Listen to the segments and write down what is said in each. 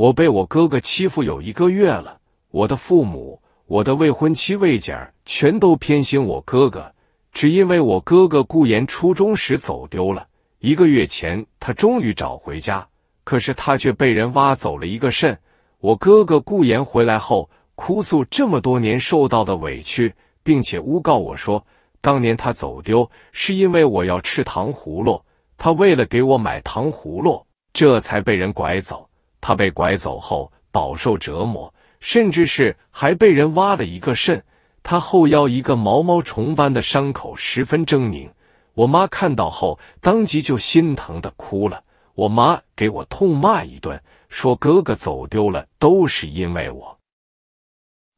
我被我哥哥欺负有一个月了，我的父母、我的未婚妻魏姐儿全都偏心我哥哥，只因为我哥哥顾言初中时走丢了。一个月前，他终于找回家，可是他却被人挖走了一个肾。我哥哥顾言回来后，哭诉这么多年受到的委屈，并且诬告我说，当年他走丢是因为我要吃糖葫芦，他为了给我买糖葫芦，这才被人拐走。他被拐走后饱受折磨，甚至是还被人挖了一个肾。他后腰一个毛毛虫般的伤口十分狰狞。我妈看到后当即就心疼的哭了。我妈给我痛骂一顿，说哥哥走丢了都是因为我，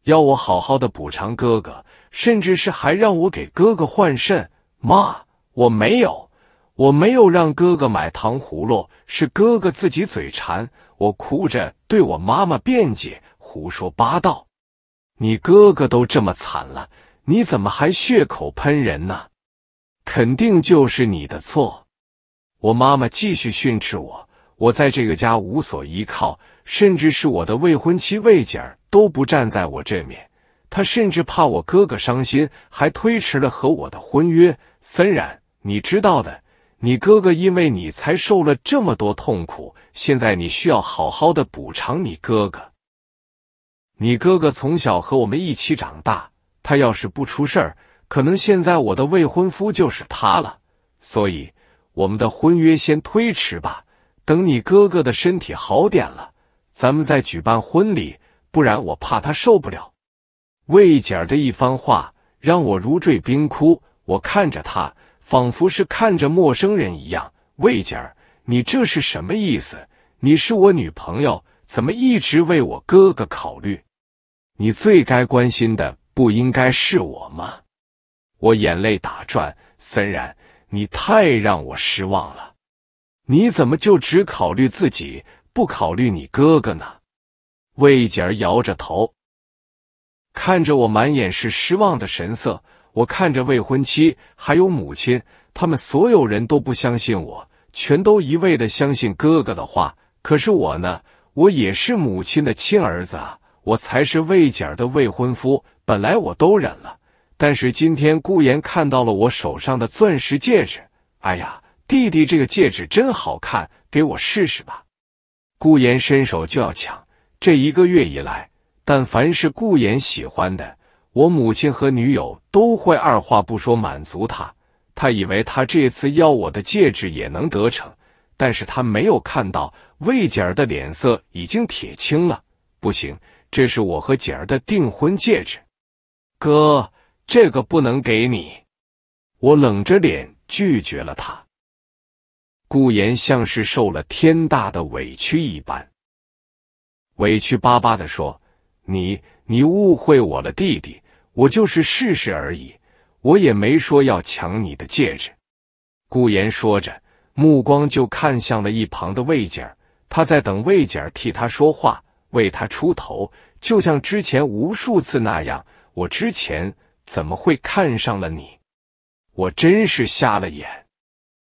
要我好好的补偿哥哥，甚至是还让我给哥哥换肾。妈，我没有，我没有让哥哥买糖葫芦，是哥哥自己嘴馋。我哭着对我妈妈辩解：“胡说八道！你哥哥都这么惨了，你怎么还血口喷人呢？肯定就是你的错！”我妈妈继续训斥我：“我在这个家无所依靠，甚至是我的未婚妻魏姐儿都不站在我这面，她甚至怕我哥哥伤心，还推迟了和我的婚约。”森然，你知道的。你哥哥因为你才受了这么多痛苦，现在你需要好好的补偿你哥哥。你哥哥从小和我们一起长大，他要是不出事儿，可能现在我的未婚夫就是他了。所以，我们的婚约先推迟吧，等你哥哥的身体好点了，咱们再举办婚礼。不然我怕他受不了。魏姐儿的一番话让我如坠冰窟，我看着他。仿佛是看着陌生人一样，魏姐儿，你这是什么意思？你是我女朋友，怎么一直为我哥哥考虑？你最该关心的不应该是我吗？我眼泪打转，森然，你太让我失望了！你怎么就只考虑自己，不考虑你哥哥呢？魏姐儿摇着头，看着我，满眼是失望的神色。我看着未婚妻，还有母亲，他们所有人都不相信我，全都一味的相信哥哥的话。可是我呢，我也是母亲的亲儿子啊，我才是魏姐儿的未婚夫。本来我都忍了，但是今天顾言看到了我手上的钻石戒指，哎呀，弟弟这个戒指真好看，给我试试吧。顾言伸手就要抢。这一个月以来，但凡是顾言喜欢的。我母亲和女友都会二话不说满足他，他以为他这次要我的戒指也能得逞，但是他没有看到魏姐儿的脸色已经铁青了。不行，这是我和姐儿的订婚戒指，哥，这个不能给你。我冷着脸拒绝了他。顾言像是受了天大的委屈一般，委屈巴巴的说：“你。”你误会我了，弟弟，我就是试试而已，我也没说要抢你的戒指。顾言说着，目光就看向了一旁的魏姐儿，他在等魏姐儿替他说话，为他出头，就像之前无数次那样。我之前怎么会看上了你？我真是瞎了眼。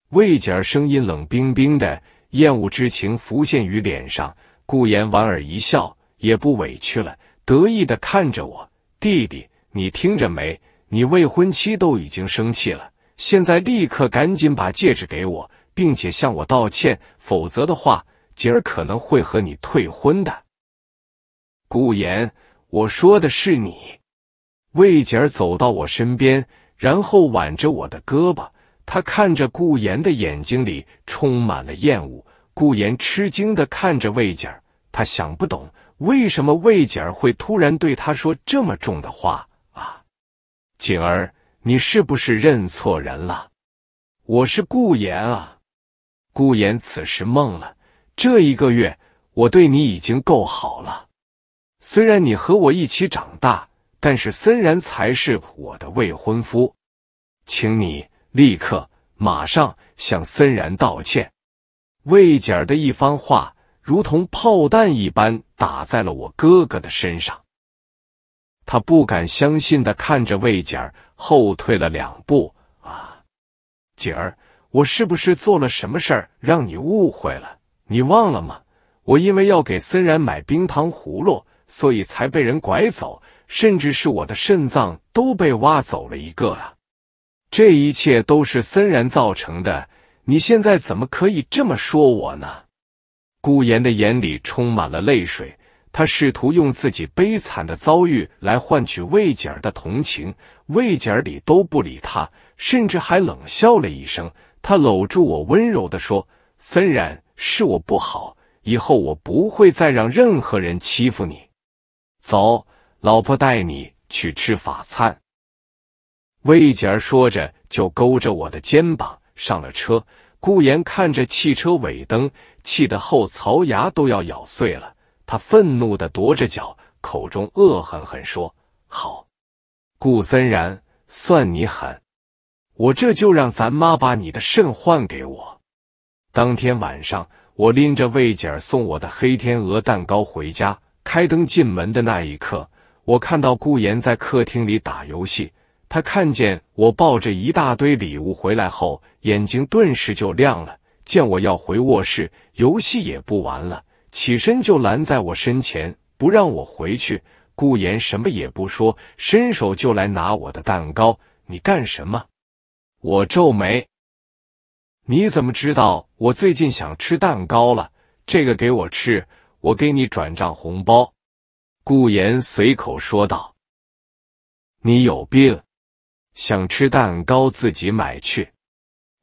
魏姐儿声音冷冰冰的，厌恶之情浮现于脸上。顾言莞尔一笑，也不委屈了。得意的看着我，弟弟，你听着没？你未婚妻都已经生气了，现在立刻赶紧把戒指给我，并且向我道歉，否则的话，姐儿可能会和你退婚的。顾言，我说的是你。魏姐儿走到我身边，然后挽着我的胳膊，她看着顾言的眼睛里充满了厌恶。顾言吃惊的看着魏姐儿，他想不懂。为什么魏姐儿会突然对他说这么重的话啊？景儿，你是不是认错人了？我是顾言啊！顾言此时梦了，这一个月我对你已经够好了。虽然你和我一起长大，但是森然才是我的未婚夫，请你立刻马上向森然道歉。魏姐儿的一番话如同炮弹一般。打在了我哥哥的身上，他不敢相信的看着魏姐儿，后退了两步。啊，姐儿，我是不是做了什么事儿让你误会了？你忘了吗？我因为要给森然买冰糖葫芦，所以才被人拐走，甚至是我的肾脏都被挖走了一个啊！这一切都是森然造成的，你现在怎么可以这么说我呢？顾妍的眼里充满了泪水，他试图用自己悲惨的遭遇来换取魏姐儿的同情，魏姐儿理都不理他，甚至还冷笑了一声。他搂住我，温柔的说：“森然，是我不好，以后我不会再让任何人欺负你。走，老婆，带你去吃法餐。”魏姐儿说着，就勾着我的肩膀上了车。顾妍看着汽车尾灯。气得后槽牙都要咬碎了，他愤怒的跺着脚，口中恶狠狠说：“好，顾森然，算你狠，我这就让咱妈把你的肾换给我。”当天晚上，我拎着魏姐送我的黑天鹅蛋糕回家，开灯进门的那一刻，我看到顾岩在客厅里打游戏，他看见我抱着一大堆礼物回来后，眼睛顿时就亮了。见我要回卧室，游戏也不玩了，起身就拦在我身前，不让我回去。顾言什么也不说，伸手就来拿我的蛋糕。你干什么？我皱眉。你怎么知道我最近想吃蛋糕了？这个给我吃，我给你转账红包。顾言随口说道。你有病，想吃蛋糕自己买去。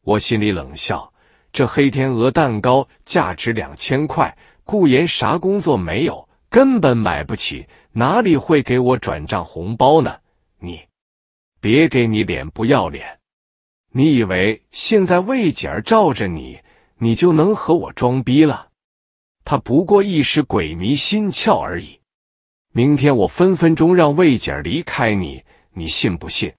我心里冷笑。这黑天鹅蛋糕价值两千块，顾言啥工作没有，根本买不起，哪里会给我转账红包呢？你别给你脸不要脸！你以为现在魏姐儿罩着你，你就能和我装逼了？他不过一时鬼迷心窍而已。明天我分分钟让魏姐儿离开你，你信不信？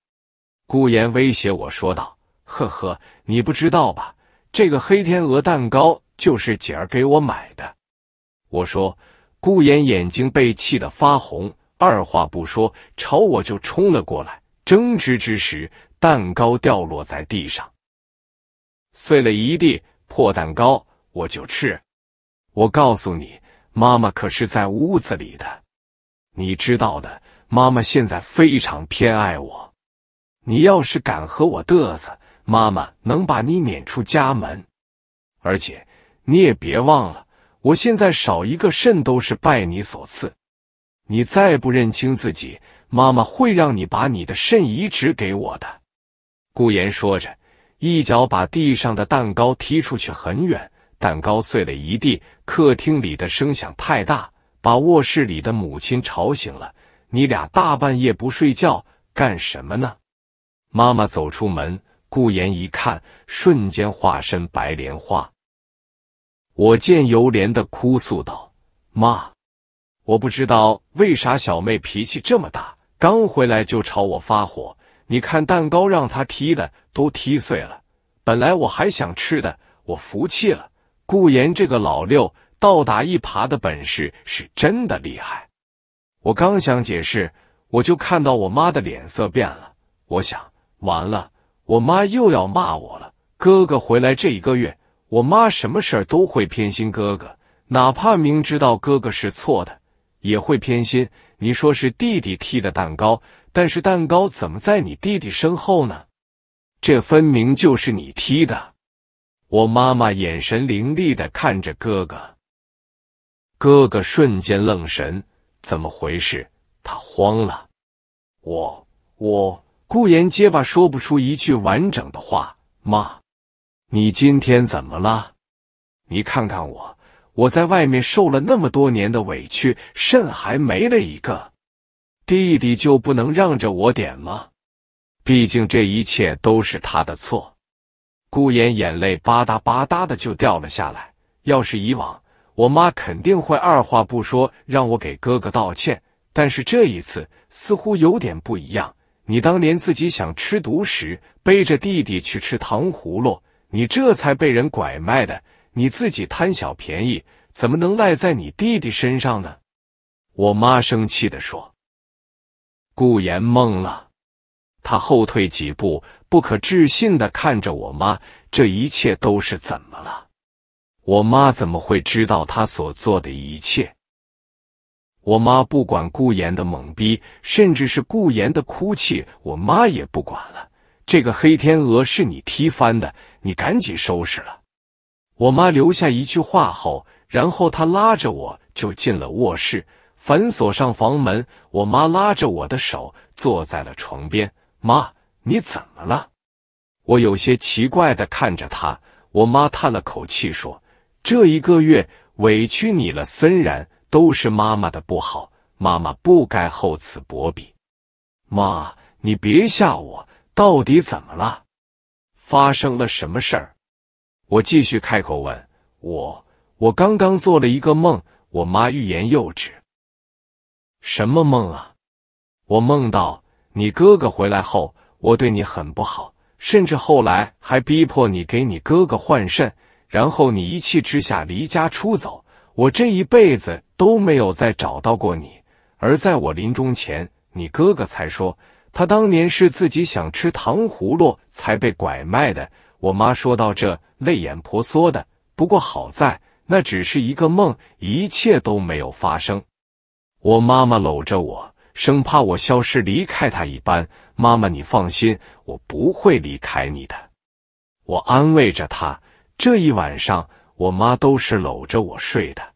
顾言威胁我说道：“呵呵，你不知道吧？”这个黑天鹅蛋糕就是姐儿给我买的。我说，顾妍眼睛被气得发红，二话不说朝我就冲了过来。争执之时，蛋糕掉落在地上，碎了一地。破蛋糕，我就吃。我告诉你，妈妈可是在屋子里的，你知道的。妈妈现在非常偏爱我。你要是敢和我嘚瑟！妈妈能把你撵出家门，而且你也别忘了，我现在少一个肾都是拜你所赐。你再不认清自己，妈妈会让你把你的肾移植给我的。顾言说着，一脚把地上的蛋糕踢出去很远，蛋糕碎了一地。客厅里的声响太大，把卧室里的母亲吵醒了。你俩大半夜不睡觉干什么呢？妈妈走出门。顾妍一看，瞬间化身白莲花。我见犹怜的哭诉道：“妈，我不知道为啥小妹脾气这么大，刚回来就朝我发火。你看蛋糕让她踢的都踢碎了，本来我还想吃的，我服气了。顾妍这个老六，倒打一耙的本事是真的厉害。我刚想解释，我就看到我妈的脸色变了，我想完了。”我妈又要骂我了。哥哥回来这一个月，我妈什么事儿都会偏心哥哥，哪怕明知道哥哥是错的，也会偏心。你说是弟弟踢的蛋糕，但是蛋糕怎么在你弟弟身后呢？这分明就是你踢的！我妈妈眼神凌厉的看着哥哥，哥哥瞬间愣神，怎么回事？他慌了，我我。顾言结巴说不出一句完整的话。妈，你今天怎么了？你看看我，我在外面受了那么多年的委屈，肾还没了一个，弟弟就不能让着我点吗？毕竟这一切都是他的错。顾言眼泪吧嗒吧嗒的就掉了下来。要是以往，我妈肯定会二话不说让我给哥哥道歉，但是这一次似乎有点不一样。你当年自己想吃独食，背着弟弟去吃糖葫芦，你这才被人拐卖的。你自己贪小便宜，怎么能赖在你弟弟身上呢？我妈生气的说。顾言懵了，他后退几步，不可置信的看着我妈，这一切都是怎么了？我妈怎么会知道他所做的一切？我妈不管顾妍的懵逼，甚至是顾妍的哭泣，我妈也不管了。这个黑天鹅是你踢翻的，你赶紧收拾了。我妈留下一句话后，然后她拉着我就进了卧室，反锁上房门。我妈拉着我的手坐在了床边。妈，你怎么了？我有些奇怪的看着她。我妈叹了口气说：“这一个月委屈你了，森然。”都是妈妈的不好，妈妈不该厚此薄彼。妈，你别吓我，到底怎么了？发生了什么事儿？我继续开口问我，我刚刚做了一个梦。我妈欲言又止。什么梦啊？我梦到你哥哥回来后，我对你很不好，甚至后来还逼迫你给你哥哥换肾，然后你一气之下离家出走。我这一辈子。都没有再找到过你，而在我临终前，你哥哥才说他当年是自己想吃糖葫芦才被拐卖的。我妈说到这，泪眼婆娑的。不过好在那只是一个梦，一切都没有发生。我妈妈搂着我，生怕我消失离开她一般。妈妈，你放心，我不会离开你的。我安慰着她。这一晚上，我妈都是搂着我睡的。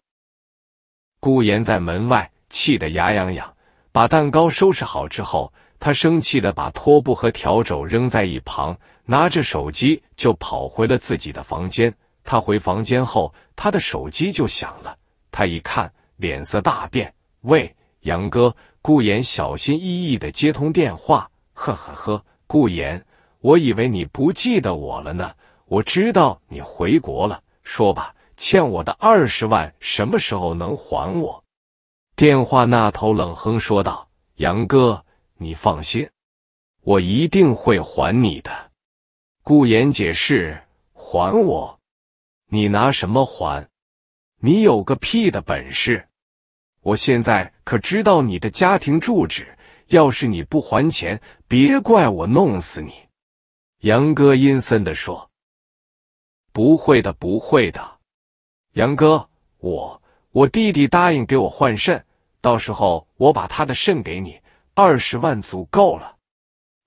顾言在门外气得牙痒痒，把蛋糕收拾好之后，他生气的把拖布和笤帚扔在一旁，拿着手机就跑回了自己的房间。他回房间后，他的手机就响了，他一看，脸色大变。喂，杨哥！顾言小心翼翼的接通电话，呵呵呵，顾言，我以为你不记得我了呢，我知道你回国了，说吧。欠我的二十万什么时候能还我？电话那头冷哼说道：“杨哥，你放心，我一定会还你的。”顾言解释：“还我？你拿什么还？你有个屁的本事！我现在可知道你的家庭住址，要是你不还钱，别怪我弄死你！”杨哥阴森地说：“不会的，不会的。”杨哥，我我弟弟答应给我换肾，到时候我把他的肾给你，二十万足够了。”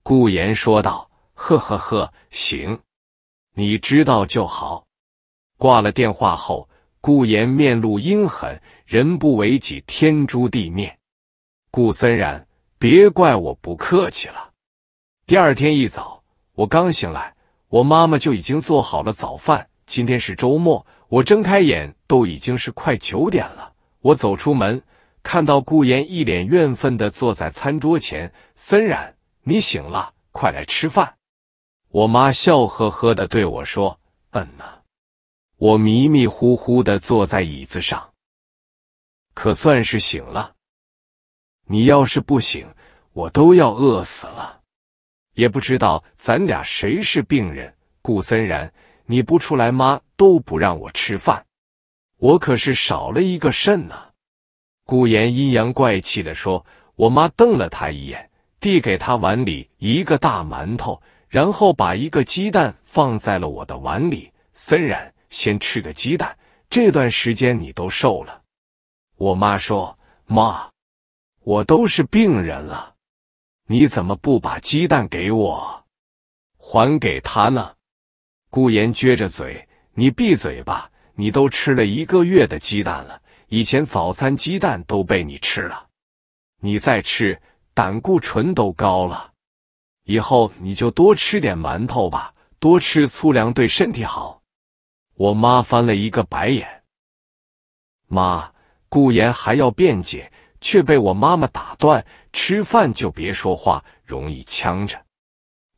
顾言说道。“呵呵呵，行，你知道就好。”挂了电话后，顾言面露阴狠：“人不为己，天诛地灭。”顾森然，别怪我不客气了。第二天一早，我刚醒来，我妈妈就已经做好了早饭。今天是周末。我睁开眼，都已经是快九点了。我走出门，看到顾言一脸怨愤的坐在餐桌前。森然，你醒了，快来吃饭。我妈笑呵呵的对我说：“嗯呐。”我迷迷糊糊的坐在椅子上，可算是醒了。你要是不醒，我都要饿死了。也不知道咱俩谁是病人，顾森然。你不出来，妈都不让我吃饭。我可是少了一个肾呢。顾言阴阳怪气的说。我妈瞪了他一眼，递给他碗里一个大馒头，然后把一个鸡蛋放在了我的碗里，森然：“先吃个鸡蛋，这段时间你都瘦了。”我妈说：“妈，我都是病人了，你怎么不把鸡蛋给我，还给他呢？”顾妍撅着嘴：“你闭嘴吧！你都吃了一个月的鸡蛋了，以前早餐鸡蛋都被你吃了，你再吃胆固醇都高了。以后你就多吃点馒头吧，多吃粗粮对身体好。”我妈翻了一个白眼。妈，顾妍还要辩解，却被我妈妈打断：“吃饭就别说话，容易呛着。”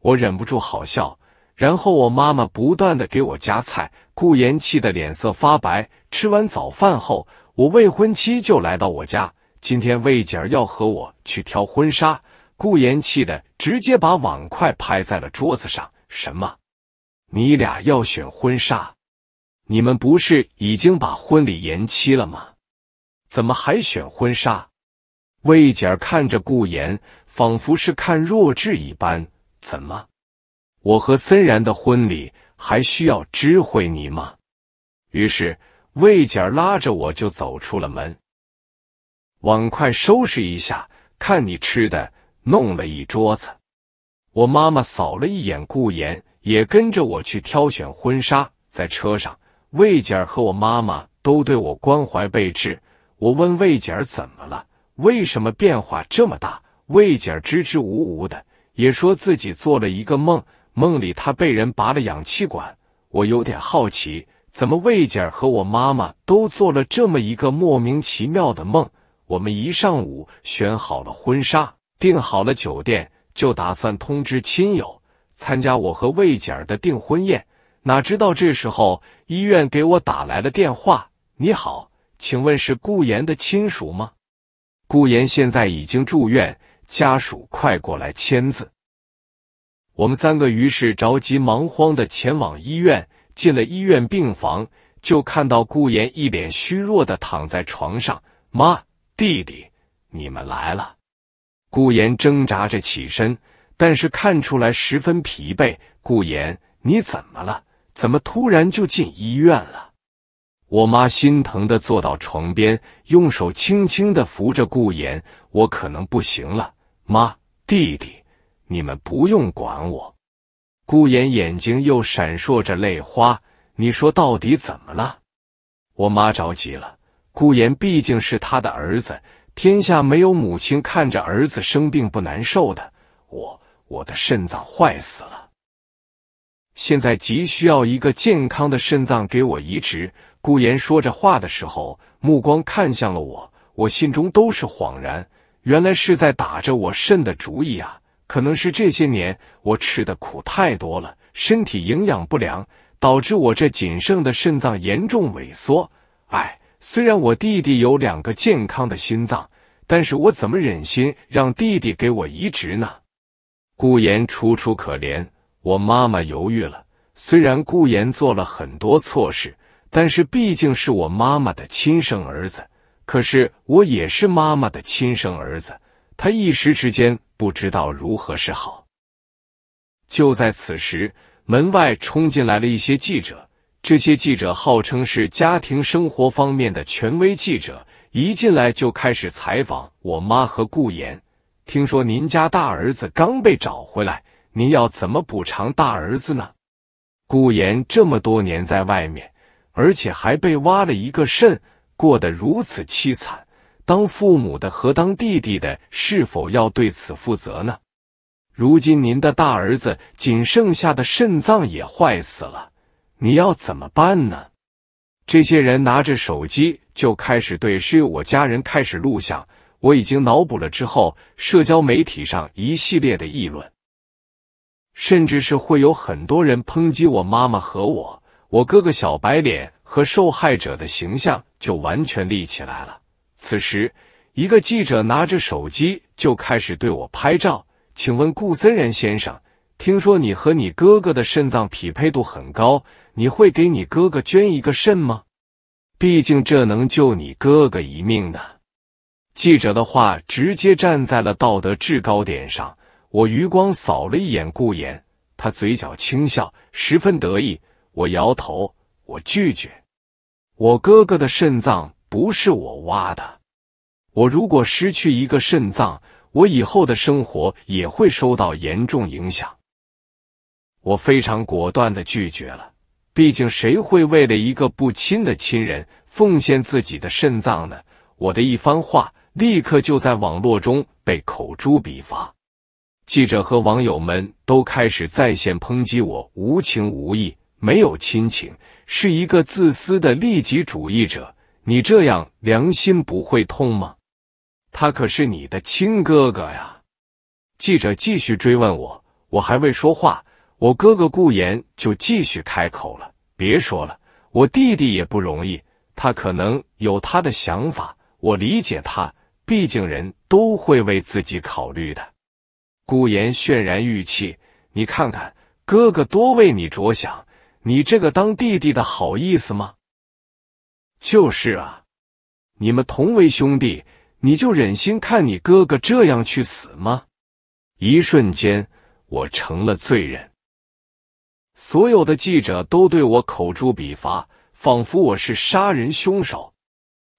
我忍不住好笑。然后我妈妈不断的给我夹菜，顾妍气得脸色发白。吃完早饭后，我未婚妻就来到我家。今天魏姐儿要和我去挑婚纱，顾妍气的直接把碗筷拍在了桌子上。什么？你俩要选婚纱？你们不是已经把婚礼延期了吗？怎么还选婚纱？魏姐儿看着顾妍，仿佛是看弱智一般。怎么？我和森然的婚礼还需要知会你吗？于是魏姐拉着我就走出了门。碗筷收拾一下，看你吃的，弄了一桌子。我妈妈扫了一眼顾妍，也跟着我去挑选婚纱。在车上，魏姐儿和我妈妈都对我关怀备至。我问魏姐儿怎么了，为什么变化这么大？魏姐儿支支吾吾的，也说自己做了一个梦。梦里他被人拔了氧气管，我有点好奇，怎么魏姐儿和我妈妈都做了这么一个莫名其妙的梦？我们一上午选好了婚纱，订好了酒店，就打算通知亲友参加我和魏姐儿的订婚宴。哪知道这时候医院给我打来了电话：“你好，请问是顾妍的亲属吗？顾妍现在已经住院，家属快过来签字。”我们三个于是着急忙慌的前往医院，进了医院病房，就看到顾妍一脸虚弱的躺在床上。妈，弟弟，你们来了。顾妍挣扎着起身，但是看出来十分疲惫。顾妍，你怎么了？怎么突然就进医院了？我妈心疼的坐到床边，用手轻轻的扶着顾妍。我可能不行了，妈，弟弟。你们不用管我，顾妍眼睛又闪烁着泪花。你说到底怎么了？我妈着急了。顾妍毕竟是他的儿子，天下没有母亲看着儿子生病不难受的。我，我的肾脏坏死了，现在急需要一个健康的肾脏给我移植。顾妍说着话的时候，目光看向了我，我心中都是恍然，原来是在打着我肾的主意啊。可能是这些年我吃的苦太多了，身体营养不良，导致我这仅剩的肾脏严重萎缩。哎，虽然我弟弟有两个健康的心脏，但是我怎么忍心让弟弟给我移植呢？顾言楚楚可怜，我妈妈犹豫了。虽然顾言做了很多错事，但是毕竟是我妈妈的亲生儿子。可是我也是妈妈的亲生儿子，他一时之间。不知道如何是好。就在此时，门外冲进来了一些记者，这些记者号称是家庭生活方面的权威记者，一进来就开始采访我妈和顾妍。听说您家大儿子刚被找回来，您要怎么补偿大儿子呢？顾妍这么多年在外面，而且还被挖了一个肾，过得如此凄惨。当父母的和当弟弟的是否要对此负责呢？如今您的大儿子仅剩下的肾脏也坏死了，你要怎么办呢？这些人拿着手机就开始对是我家人开始录像，我已经脑补了之后社交媒体上一系列的议论，甚至是会有很多人抨击我妈妈和我，我哥哥小白脸和受害者的形象就完全立起来了。此时，一个记者拿着手机就开始对我拍照。请问顾森然先生，听说你和你哥哥的肾脏匹配度很高，你会给你哥哥捐一个肾吗？毕竟这能救你哥哥一命呢。记者的话直接站在了道德制高点上。我余光扫了一眼顾衍，他嘴角轻笑，十分得意。我摇头，我拒绝。我哥哥的肾脏。不是我挖的，我如果失去一个肾脏，我以后的生活也会受到严重影响。我非常果断的拒绝了，毕竟谁会为了一个不亲的亲人奉献自己的肾脏呢？我的一番话立刻就在网络中被口诛笔伐，记者和网友们都开始在线抨击我无情无义，没有亲情，是一个自私的利己主义者。你这样良心不会痛吗？他可是你的亲哥哥呀！记者继续追问我，我还未说话，我哥哥顾言就继续开口了：“别说了，我弟弟也不容易，他可能有他的想法，我理解他，毕竟人都会为自己考虑的。”顾言泫然欲泣：“你看看哥哥多为你着想，你这个当弟弟的好意思吗？就是啊，你们同为兄弟，你就忍心看你哥哥这样去死吗？一瞬间，我成了罪人。所有的记者都对我口诛笔伐，仿佛我是杀人凶手。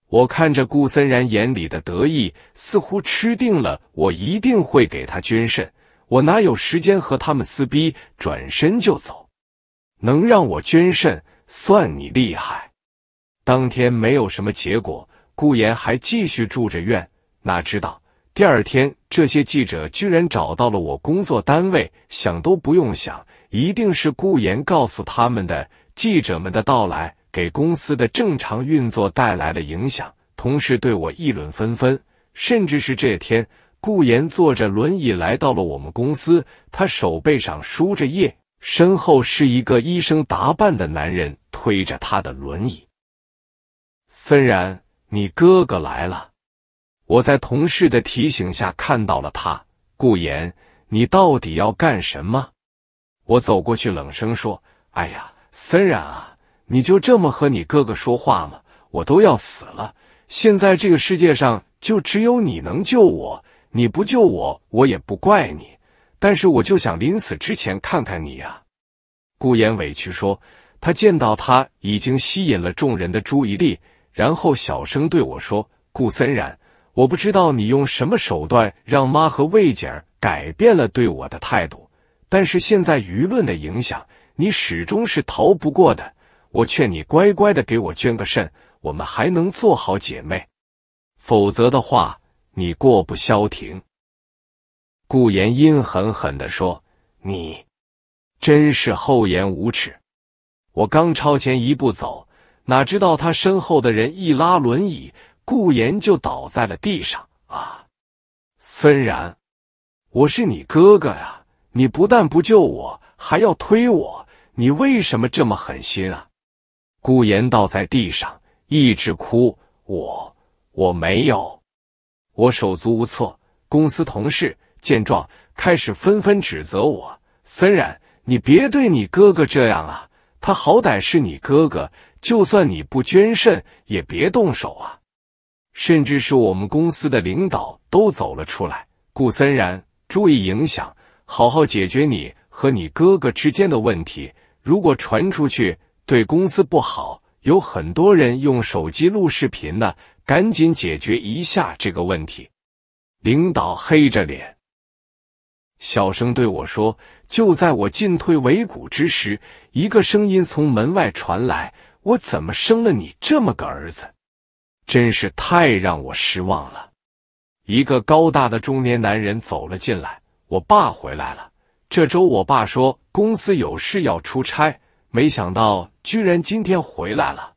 我看着顾森然眼里的得意，似乎吃定了我一定会给他捐肾。我哪有时间和他们撕逼？转身就走。能让我捐肾，算你厉害。当天没有什么结果，顾妍还继续住着院。哪知道第二天，这些记者居然找到了我工作单位。想都不用想，一定是顾妍告诉他们的。记者们的到来给公司的正常运作带来了影响，同事对我议论纷纷。甚至是这天，顾妍坐着轮椅来到了我们公司，他手背上输着液，身后是一个医生打扮的男人推着他的轮椅。森然，你哥哥来了！我在同事的提醒下看到了他。顾言，你到底要干什么？我走过去，冷声说：“哎呀，森然啊，你就这么和你哥哥说话吗？我都要死了，现在这个世界上就只有你能救我，你不救我，我也不怪你。但是我就想临死之前看看你啊。”顾言委屈说：“他见到他已经吸引了众人的注意力。”然后小声对我说：“顾森然，我不知道你用什么手段让妈和魏姐儿改变了对我的态度，但是现在舆论的影响，你始终是逃不过的。我劝你乖乖的给我捐个肾，我们还能做好姐妹；否则的话，你过不消停。”顾言阴狠狠地说：“你真是厚颜无耻！”我刚超前一步走。哪知道他身后的人一拉轮椅，顾言就倒在了地上啊！森然，我是你哥哥呀，你不但不救我，还要推我，你为什么这么狠心啊？顾言倒在地上，一直哭。我我没有，我手足无措。公司同事见状，开始纷纷指责我。森然，你别对你哥哥这样啊，他好歹是你哥哥。就算你不捐肾，也别动手啊！甚至是我们公司的领导都走了出来。顾森然，注意影响，好好解决你和你哥哥之间的问题。如果传出去，对公司不好。有很多人用手机录视频呢，赶紧解决一下这个问题。领导黑着脸，小声对我说：“就在我进退维谷之时，一个声音从门外传来。”我怎么生了你这么个儿子，真是太让我失望了。一个高大的中年男人走了进来，我爸回来了。这周我爸说公司有事要出差，没想到居然今天回来了。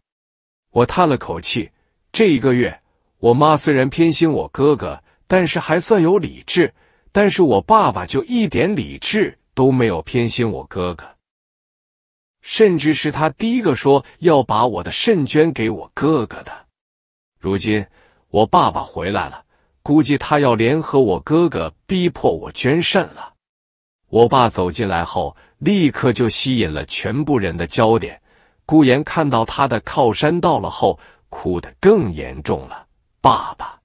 我叹了口气，这一个月我妈虽然偏心我哥哥，但是还算有理智；但是我爸爸就一点理智都没有，偏心我哥哥。甚至是他第一个说要把我的肾捐给我哥哥的。如今我爸爸回来了，估计他要联合我哥哥逼迫我捐肾了。我爸走进来后，立刻就吸引了全部人的焦点。顾言看到他的靠山到了后，哭得更严重了。爸爸，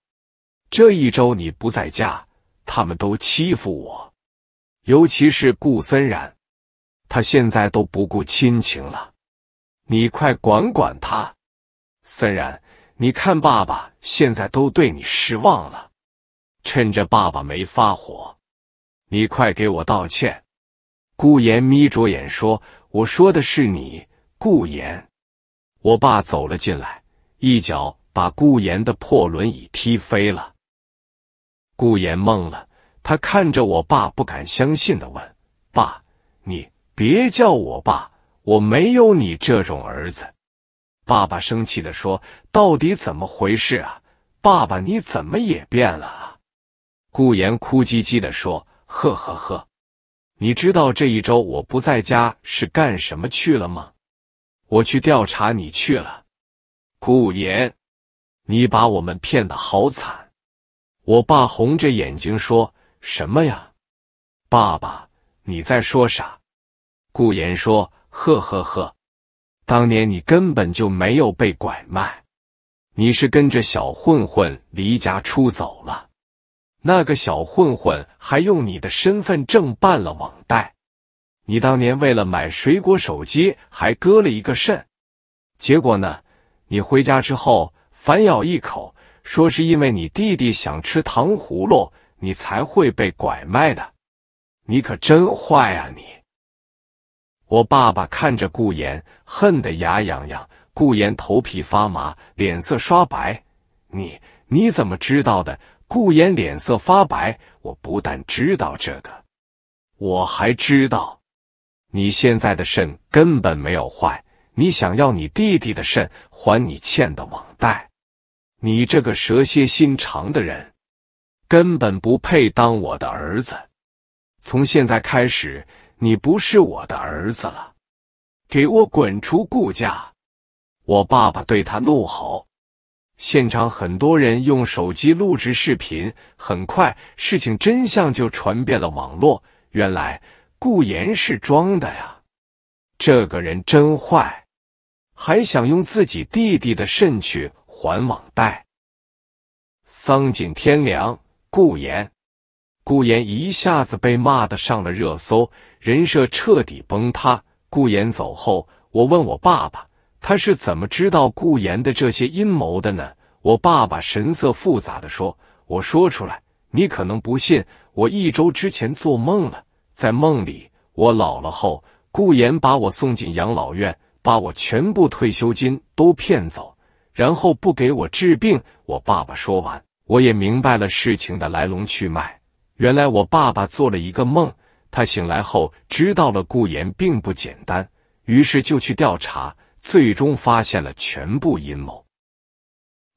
这一周你不在家，他们都欺负我，尤其是顾森然。他现在都不顾亲情了，你快管管他！森然，你看，爸爸现在都对你失望了。趁着爸爸没发火，你快给我道歉！顾言眯着眼说：“我说的是你，顾言。”我爸走了进来，一脚把顾言的破轮椅踢飞了。顾言懵了，他看着我爸，不敢相信的问：“爸？”别叫我爸，我没有你这种儿子。”爸爸生气的说，“到底怎么回事啊？爸爸你怎么也变了啊？”顾言哭唧唧的说，“呵呵呵，你知道这一周我不在家是干什么去了吗？我去调查你去了。”顾言，你把我们骗的好惨。”我爸红着眼睛说，“什么呀？爸爸你在说啥？”顾言说：“呵呵呵，当年你根本就没有被拐卖，你是跟着小混混离家出走了。那个小混混还用你的身份证办了网贷。你当年为了买水果手机，还割了一个肾。结果呢，你回家之后反咬一口，说是因为你弟弟想吃糖葫芦，你才会被拐卖的。你可真坏啊，你！”我爸爸看着顾岩，恨得牙痒痒。顾岩头皮发麻，脸色刷白。你你怎么知道的？顾岩脸色发白。我不但知道这个，我还知道，你现在的肾根本没有坏。你想要你弟弟的肾，还你欠的网贷。你这个蛇蝎心肠的人，根本不配当我的儿子。从现在开始。你不是我的儿子了，给我滚出顾家！我爸爸对他怒吼。现场很多人用手机录制视频，很快事情真相就传遍了网络。原来顾岩是装的呀，这个人真坏，还想用自己弟弟的肾去还网贷，丧尽天良！顾岩，顾岩一下子被骂的上了热搜。人设彻底崩塌。顾岩走后，我问我爸爸，他是怎么知道顾岩的这些阴谋的呢？我爸爸神色复杂的说：“我说出来，你可能不信。我一周之前做梦了，在梦里，我老了后，顾岩把我送进养老院，把我全部退休金都骗走，然后不给我治病。”我爸爸说完，我也明白了事情的来龙去脉。原来我爸爸做了一个梦。他醒来后知道了顾岩并不简单，于是就去调查，最终发现了全部阴谋。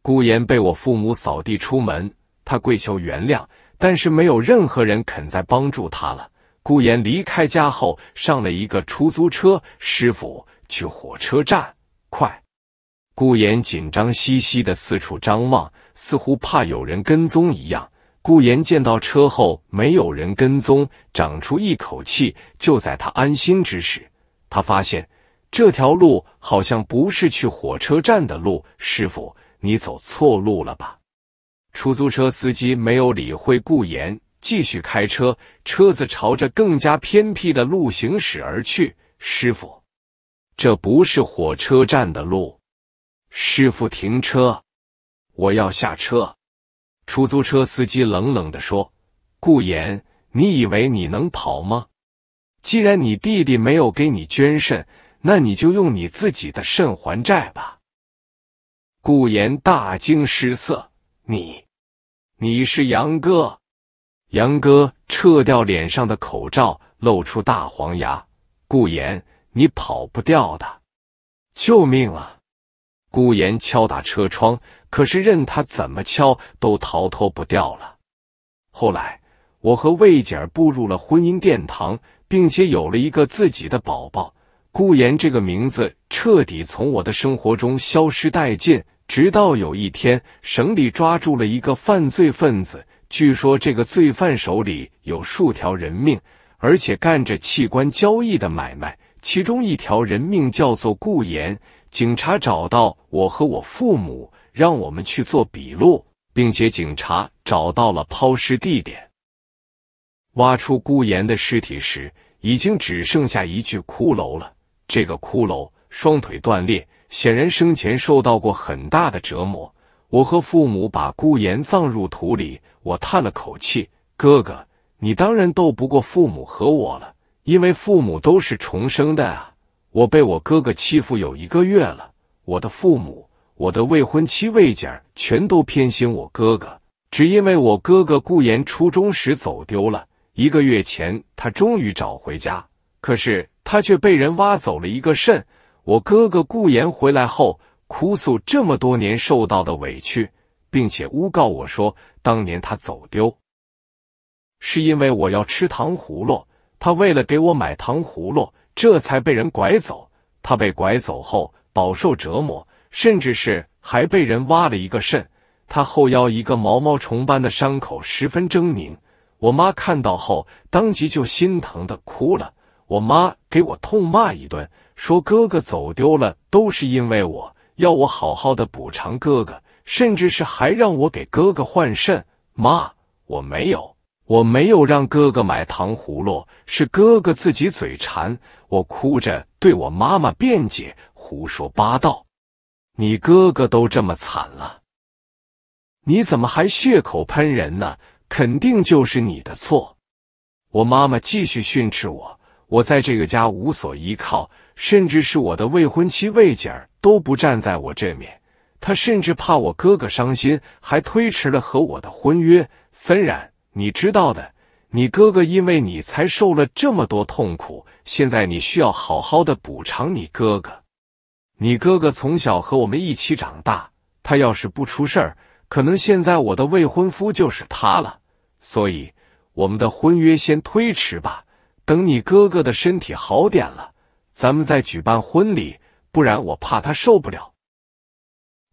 顾岩被我父母扫地出门，他跪求原谅，但是没有任何人肯再帮助他了。顾岩离开家后，上了一个出租车，师傅，去火车站，快！顾岩紧张兮兮的四处张望，似乎怕有人跟踪一样。顾岩见到车后没有人跟踪，长出一口气。就在他安心之时，他发现这条路好像不是去火车站的路。师傅，你走错路了吧？出租车司机没有理会顾岩，继续开车。车子朝着更加偏僻的路行驶而去。师傅，这不是火车站的路。师傅，停车，我要下车。出租车司机冷冷地说：“顾言，你以为你能跑吗？既然你弟弟没有给你捐肾，那你就用你自己的肾还债吧。”顾言大惊失色：“你，你是杨哥？杨哥，撤掉脸上的口罩，露出大黄牙。顾言，你跑不掉的！救命啊！”顾言敲打车窗，可是任他怎么敲，都逃脱不掉了。后来，我和魏姐步入了婚姻殿堂，并且有了一个自己的宝宝。顾言这个名字彻底从我的生活中消失殆尽。直到有一天，省里抓住了一个犯罪分子，据说这个罪犯手里有数条人命，而且干着器官交易的买卖。其中一条人命叫做顾言，警察找到我和我父母，让我们去做笔录，并且警察找到了抛尸地点。挖出顾岩的尸体时，已经只剩下一具骷髅了。这个骷髅双腿断裂，显然生前受到过很大的折磨。我和父母把顾岩葬入土里，我叹了口气：“哥哥，你当然斗不过父母和我了，因为父母都是重生的啊。”我被我哥哥欺负有一个月了，我的父母、我的未婚妻魏姐儿全都偏心我哥哥，只因为我哥哥顾言初中时走丢了一个月前，他终于找回家，可是他却被人挖走了一个肾。我哥哥顾言回来后哭诉这么多年受到的委屈，并且诬告我说，当年他走丢是因为我要吃糖葫芦，他为了给我买糖葫芦。这才被人拐走。他被拐走后饱受折磨，甚至是还被人挖了一个肾。他后腰一个毛毛虫般的伤口十分狰狞。我妈看到后当即就心疼的哭了。我妈给我痛骂一顿，说哥哥走丢了都是因为我，要我好好的补偿哥哥，甚至是还让我给哥哥换肾。妈，我没有，我没有让哥哥买糖葫芦，是哥哥自己嘴馋。我哭着对我妈妈辩解：“胡说八道，你哥哥都这么惨了，你怎么还血口喷人呢？肯定就是你的错。”我妈妈继续训斥我：“我在这个家无所依靠，甚至是我的未婚妻魏姐儿都不站在我这面，她甚至怕我哥哥伤心，还推迟了和我的婚约。”森然，你知道的。你哥哥因为你才受了这么多痛苦，现在你需要好好的补偿你哥哥。你哥哥从小和我们一起长大，他要是不出事儿，可能现在我的未婚夫就是他了。所以，我们的婚约先推迟吧，等你哥哥的身体好点了，咱们再举办婚礼。不然，我怕他受不了。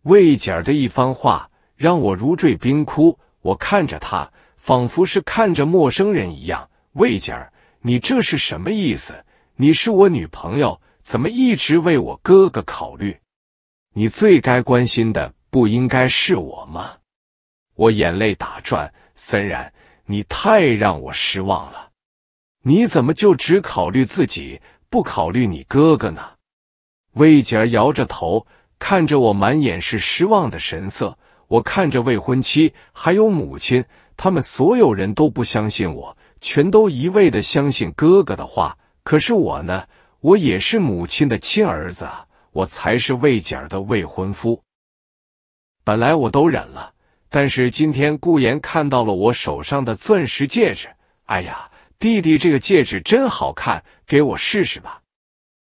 魏姐儿的一番话让我如坠冰窟，我看着他。仿佛是看着陌生人一样，魏姐儿，你这是什么意思？你是我女朋友，怎么一直为我哥哥考虑？你最该关心的不应该是我吗？我眼泪打转，森然，你太让我失望了！你怎么就只考虑自己，不考虑你哥哥呢？魏姐儿摇着头，看着我，满眼是失望的神色。我看着未婚妻，还有母亲。他们所有人都不相信我，全都一味的相信哥哥的话。可是我呢？我也是母亲的亲儿子啊！我才是魏姐儿的未婚夫。本来我都忍了，但是今天顾言看到了我手上的钻石戒指，哎呀，弟弟这个戒指真好看，给我试试吧！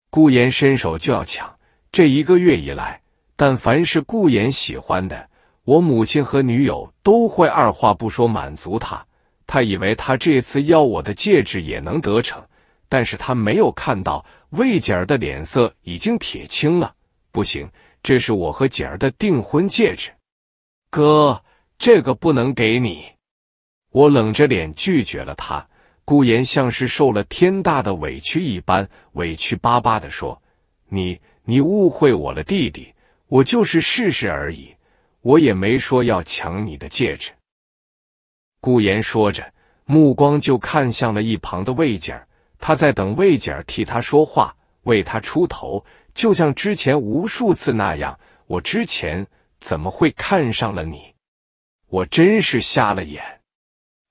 顾言伸手就要抢。这一个月以来，但凡是顾言喜欢的，我母亲和女友都会二话不说满足他，他以为他这次要我的戒指也能得逞，但是他没有看到魏姐儿的脸色已经铁青了。不行，这是我和姐儿的订婚戒指，哥，这个不能给你。我冷着脸拒绝了他。顾言像是受了天大的委屈一般，委屈巴巴的说：“你你误会我了，弟弟，我就是试试而已。”我也没说要抢你的戒指，顾言说着，目光就看向了一旁的魏姐儿，他在等魏姐儿替他说话，为他出头，就像之前无数次那样。我之前怎么会看上了你？我真是瞎了眼。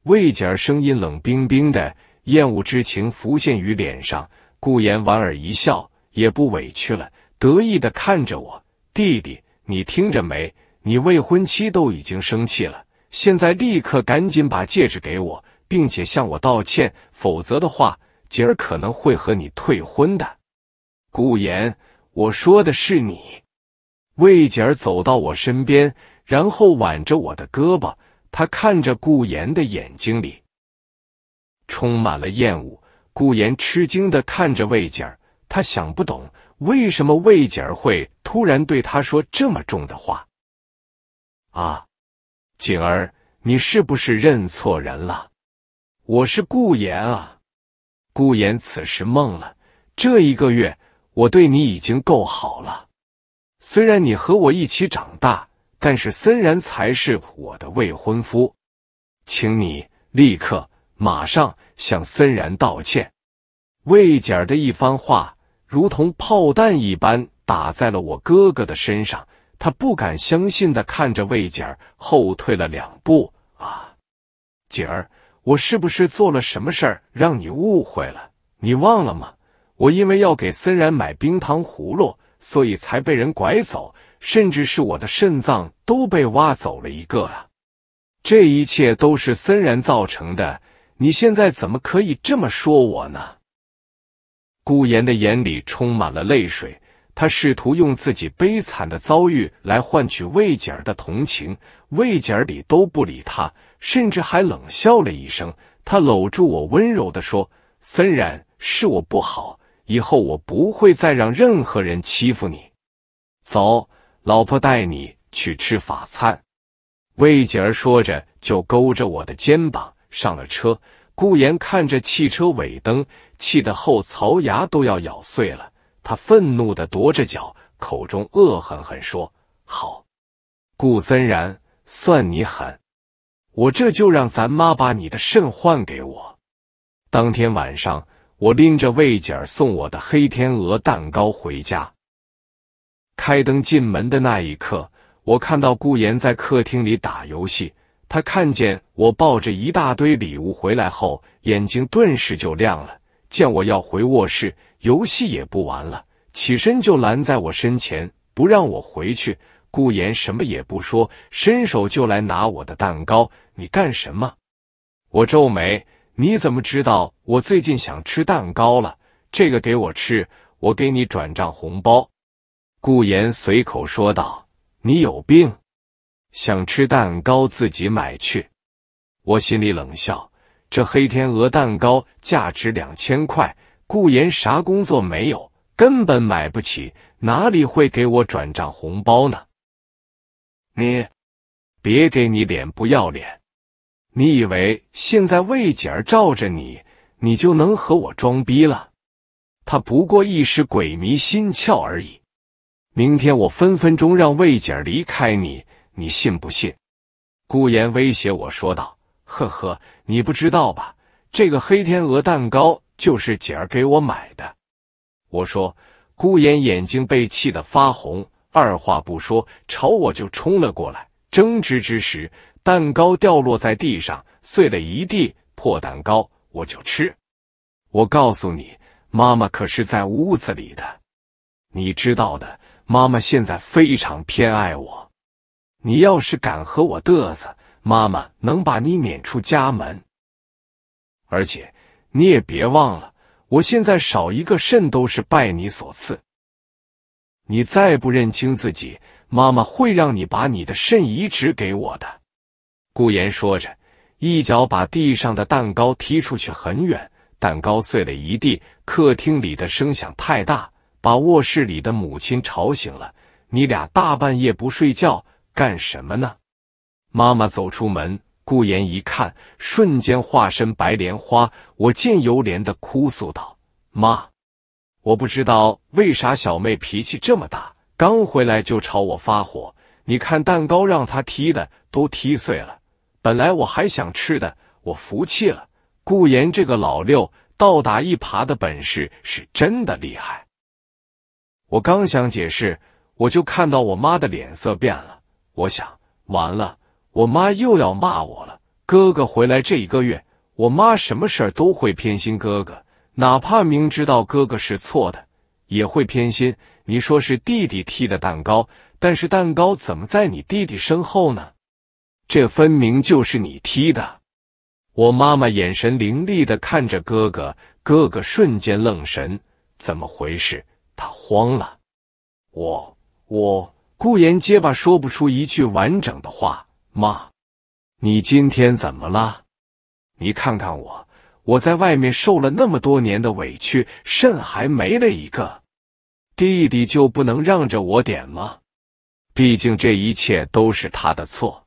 魏姐儿声音冷冰冰的，厌恶之情浮现于脸上。顾言莞尔一笑，也不委屈了，得意的看着我弟弟，你听着没？你未婚妻都已经生气了，现在立刻赶紧把戒指给我，并且向我道歉，否则的话，姐儿可能会和你退婚的。顾言，我说的是你。魏姐儿走到我身边，然后挽着我的胳膊，她看着顾言的眼睛里充满了厌恶。顾言吃惊的看着魏姐儿，他想不懂为什么魏姐儿会突然对他说这么重的话。啊，景儿，你是不是认错人了？我是顾言啊！顾言此时懵了。这一个月，我对你已经够好了。虽然你和我一起长大，但是森然才是我的未婚夫，请你立刻、马上向森然道歉。魏姐的一番话，如同炮弹一般打在了我哥哥的身上。他不敢相信的看着魏姐儿，后退了两步。啊，姐儿，我是不是做了什么事儿让你误会了？你忘了吗？我因为要给森然买冰糖葫芦，所以才被人拐走，甚至是我的肾脏都被挖走了一个啊！这一切都是森然造成的，你现在怎么可以这么说我呢？顾言的眼里充满了泪水。他试图用自己悲惨的遭遇来换取魏姐儿的同情，魏姐儿理都不理他，甚至还冷笑了一声。他搂住我，温柔的说：“森然，是我不好，以后我不会再让任何人欺负你。”走，老婆带你去吃法餐。”魏姐儿说着就勾着我的肩膀上了车。顾言看着汽车尾灯，气得后槽牙都要咬碎了。他愤怒的跺着脚，口中恶狠狠说：“好，顾森然，算你狠！我这就让咱妈把你的肾换给我。”当天晚上，我拎着魏姐送我的黑天鹅蛋糕回家，开灯进门的那一刻，我看到顾岩在客厅里打游戏。他看见我抱着一大堆礼物回来后，眼睛顿时就亮了。见我要回卧室。游戏也不玩了，起身就拦在我身前，不让我回去。顾妍什么也不说，伸手就来拿我的蛋糕。你干什么？我皱眉。你怎么知道我最近想吃蛋糕了？这个给我吃，我给你转账红包。顾妍随口说道：“你有病，想吃蛋糕自己买去。”我心里冷笑，这黑天鹅蛋糕价值两千块。顾言啥工作没有，根本买不起，哪里会给我转账红包呢？你别给你脸不要脸！你以为现在魏姐儿罩着你，你就能和我装逼了？他不过一时鬼迷心窍而已。明天我分分钟让魏姐儿离开你，你信不信？顾言威胁我说道：“呵呵，你不知道吧？这个黑天鹅蛋糕。”就是姐儿给我买的，我说，姑言眼睛被气得发红，二话不说朝我就冲了过来。争执之时，蛋糕掉落在地上，碎了一地。破蛋糕，我就吃。我告诉你，妈妈可是在屋子里的，你知道的。妈妈现在非常偏爱我，你要是敢和我嘚瑟，妈妈能把你撵出家门，而且。你也别忘了，我现在少一个肾都是拜你所赐。你再不认清自己，妈妈会让你把你的肾移植给我的。顾妍说着，一脚把地上的蛋糕踢出去很远，蛋糕碎了一地。客厅里的声响太大，把卧室里的母亲吵醒了。你俩大半夜不睡觉干什么呢？妈妈走出门。顾妍一看，瞬间化身白莲花，我见犹怜的哭诉道：“妈，我不知道为啥小妹脾气这么大，刚回来就朝我发火。你看蛋糕让她踢的都踢碎了，本来我还想吃的，我服气了。顾妍这个老六，倒打一耙的本事是真的厉害。我刚想解释，我就看到我妈的脸色变了，我想完了。”我妈又要骂我了。哥哥回来这一个月，我妈什么事儿都会偏心哥哥，哪怕明知道哥哥是错的，也会偏心。你说是弟弟踢的蛋糕，但是蛋糕怎么在你弟弟身后呢？这分明就是你踢的！我妈妈眼神凌厉的看着哥哥，哥哥瞬间愣神，怎么回事？他慌了。我我顾言结巴说不出一句完整的话。妈，你今天怎么了？你看看我，我在外面受了那么多年的委屈，肾还没了一个，弟弟就不能让着我点吗？毕竟这一切都是他的错。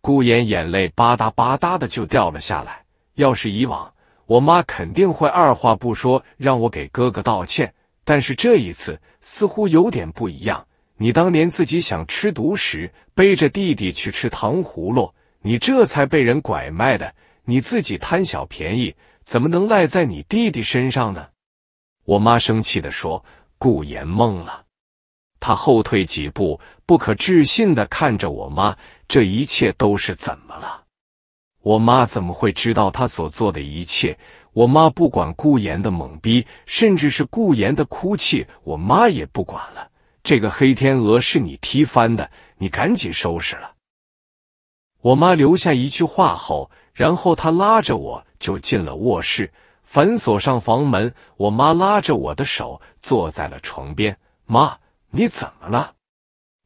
顾妍眼泪吧嗒吧嗒的就掉了下来。要是以往，我妈肯定会二话不说让我给哥哥道歉，但是这一次似乎有点不一样。你当年自己想吃独食，背着弟弟去吃糖葫芦，你这才被人拐卖的。你自己贪小便宜，怎么能赖在你弟弟身上呢？我妈生气的说。顾言懵了，他后退几步，不可置信的看着我妈，这一切都是怎么了？我妈怎么会知道他所做的一切？我妈不管顾言的懵逼，甚至是顾言的哭泣，我妈也不管了。这个黑天鹅是你踢翻的，你赶紧收拾了。我妈留下一句话后，然后她拉着我就进了卧室，反锁上房门。我妈拉着我的手坐在了床边。妈，你怎么了？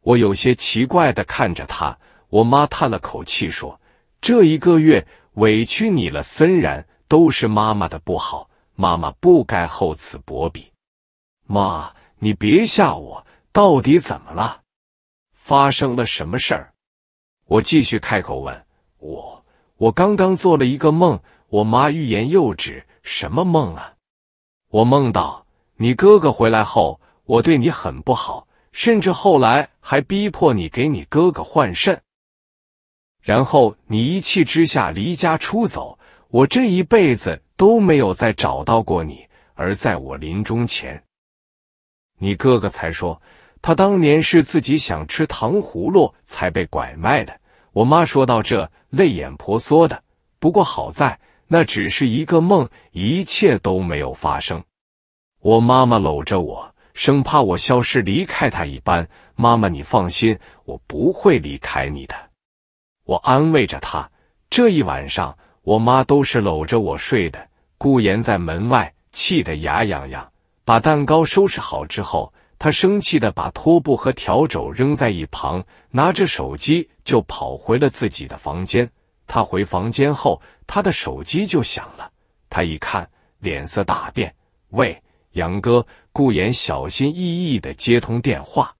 我有些奇怪的看着她。我妈叹了口气说：“这一个月委屈你了，森然，都是妈妈的不好，妈妈不该厚此薄彼。”妈，你别吓我。到底怎么了？发生了什么事儿？我继续开口问我，我刚刚做了一个梦。我妈欲言又止，什么梦啊？我梦到你哥哥回来后，我对你很不好，甚至后来还逼迫你给你哥哥换肾，然后你一气之下离家出走。我这一辈子都没有再找到过你，而在我临终前，你哥哥才说。他当年是自己想吃糖葫芦才被拐卖的。我妈说到这，泪眼婆娑的。不过好在那只是一个梦，一切都没有发生。我妈妈搂着我，生怕我消失离开她一般。妈妈，你放心，我不会离开你的。我安慰着她。这一晚上，我妈都是搂着我睡的。顾言在门外气得牙痒痒，把蛋糕收拾好之后。他生气的把拖布和笤帚扔在一旁，拿着手机就跑回了自己的房间。他回房间后，他的手机就响了。他一看，脸色大变。喂，杨哥，顾岩小心翼翼的接通电话。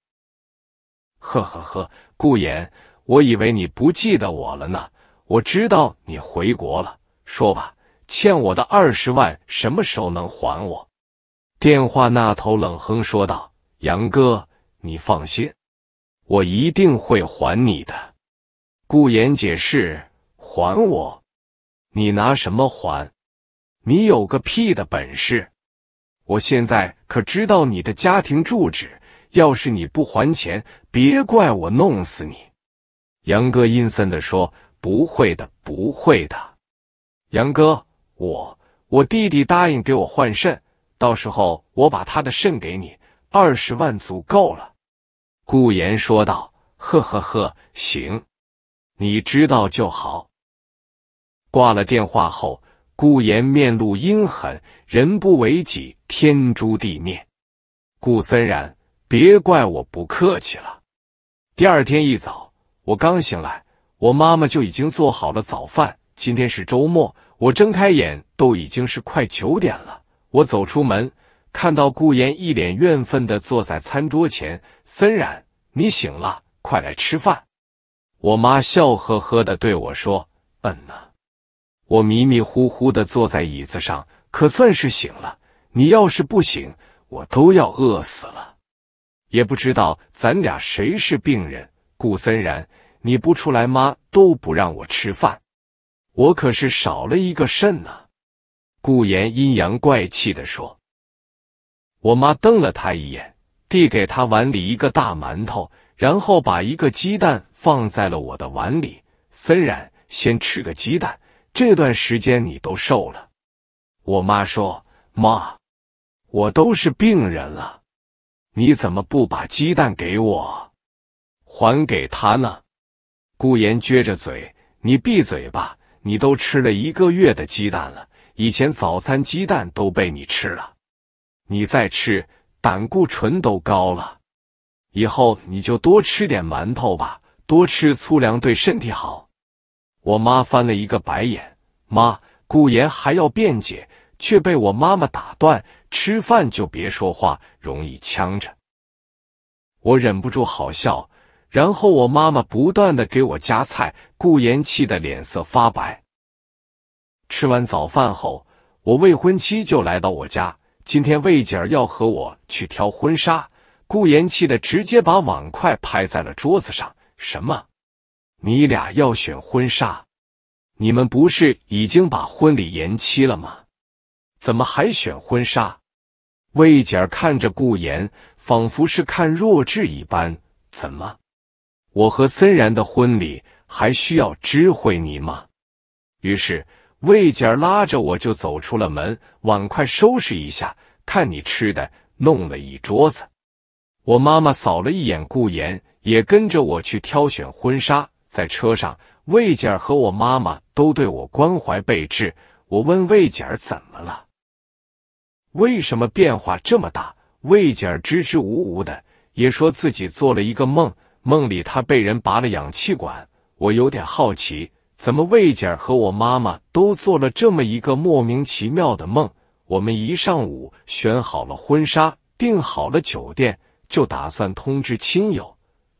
呵呵呵，顾岩，我以为你不记得我了呢。我知道你回国了，说吧，欠我的二十万什么时候能还我？电话那头冷哼说道。杨哥，你放心，我一定会还你的。顾言解释：“还我？你拿什么还？你有个屁的本事！我现在可知道你的家庭住址，要是你不还钱，别怪我弄死你。”杨哥阴森的说：“不会的，不会的。”杨哥，我我弟弟答应给我换肾，到时候我把他的肾给你。二十万足够了，顾言说道：“呵呵呵，行，你知道就好。”挂了电话后，顾言面露阴狠：“人不为己，天诛地灭。”顾森然，别怪我不客气了。第二天一早，我刚醒来，我妈妈就已经做好了早饭。今天是周末，我睁开眼都已经是快九点了。我走出门。看到顾岩一脸怨愤地坐在餐桌前，森然，你醒了，快来吃饭。我妈笑呵呵地对我说：“嗯呢。”我迷迷糊糊地坐在椅子上，可算是醒了。你要是不醒，我都要饿死了。也不知道咱俩谁是病人。顾森然，你不出来，妈都不让我吃饭。我可是少了一个肾呢。顾岩阴阳怪气地说。我妈瞪了他一眼，递给他碗里一个大馒头，然后把一个鸡蛋放在了我的碗里。森然，先吃个鸡蛋。这段时间你都瘦了。我妈说：“妈，我都是病人了，你怎么不把鸡蛋给我，还给他呢？”顾言撅着嘴：“你闭嘴吧，你都吃了一个月的鸡蛋了，以前早餐鸡蛋都被你吃了。”你再吃，胆固醇都高了。以后你就多吃点馒头吧，多吃粗粮对身体好。我妈翻了一个白眼，妈，顾妍还要辩解，却被我妈妈打断：“吃饭就别说话，容易呛着。”我忍不住好笑，然后我妈妈不断的给我夹菜，顾妍气得脸色发白。吃完早饭后，我未婚妻就来到我家。今天魏姐要和我去挑婚纱，顾言气的直接把碗筷拍在了桌子上。什么？你俩要选婚纱？你们不是已经把婚礼延期了吗？怎么还选婚纱？魏姐看着顾言，仿佛是看弱智一般。怎么？我和森然的婚礼还需要知会你吗？于是。魏姐儿拉着我就走出了门，碗筷收拾一下，看你吃的，弄了一桌子。我妈妈扫了一眼顾妍，也跟着我去挑选婚纱。在车上，魏姐儿和我妈妈都对我关怀备至。我问魏姐儿怎么了，为什么变化这么大？魏姐儿支支吾吾的，也说自己做了一个梦，梦里她被人拔了氧气管。我有点好奇。怎么，魏姐儿和我妈妈都做了这么一个莫名其妙的梦？我们一上午选好了婚纱，订好了酒店，就打算通知亲友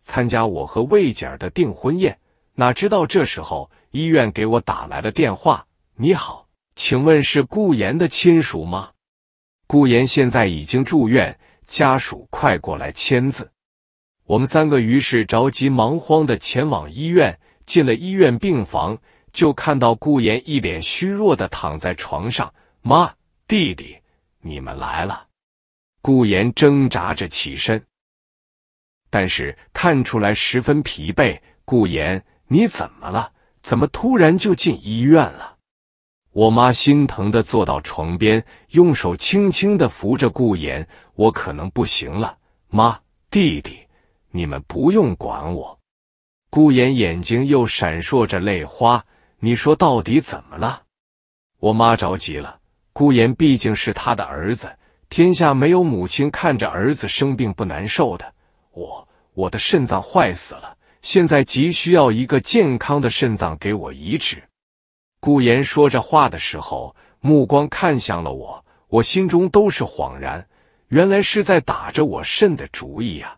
参加我和魏姐儿的订婚宴。哪知道这时候医院给我打来了电话：“你好，请问是顾妍的亲属吗？顾妍现在已经住院，家属快过来签字。”我们三个于是着急忙慌的前往医院。进了医院病房，就看到顾妍一脸虚弱的躺在床上。妈，弟弟，你们来了。顾妍挣扎着起身，但是看出来十分疲惫。顾妍，你怎么了？怎么突然就进医院了？我妈心疼的坐到床边，用手轻轻的扶着顾妍。我可能不行了，妈，弟弟，你们不用管我。顾言眼睛又闪烁着泪花，你说到底怎么了？我妈着急了。顾言毕竟是她的儿子，天下没有母亲看着儿子生病不难受的。我，我的肾脏坏死了，现在急需要一个健康的肾脏给我移植。顾言说着话的时候，目光看向了我，我心中都是恍然，原来是在打着我肾的主意啊。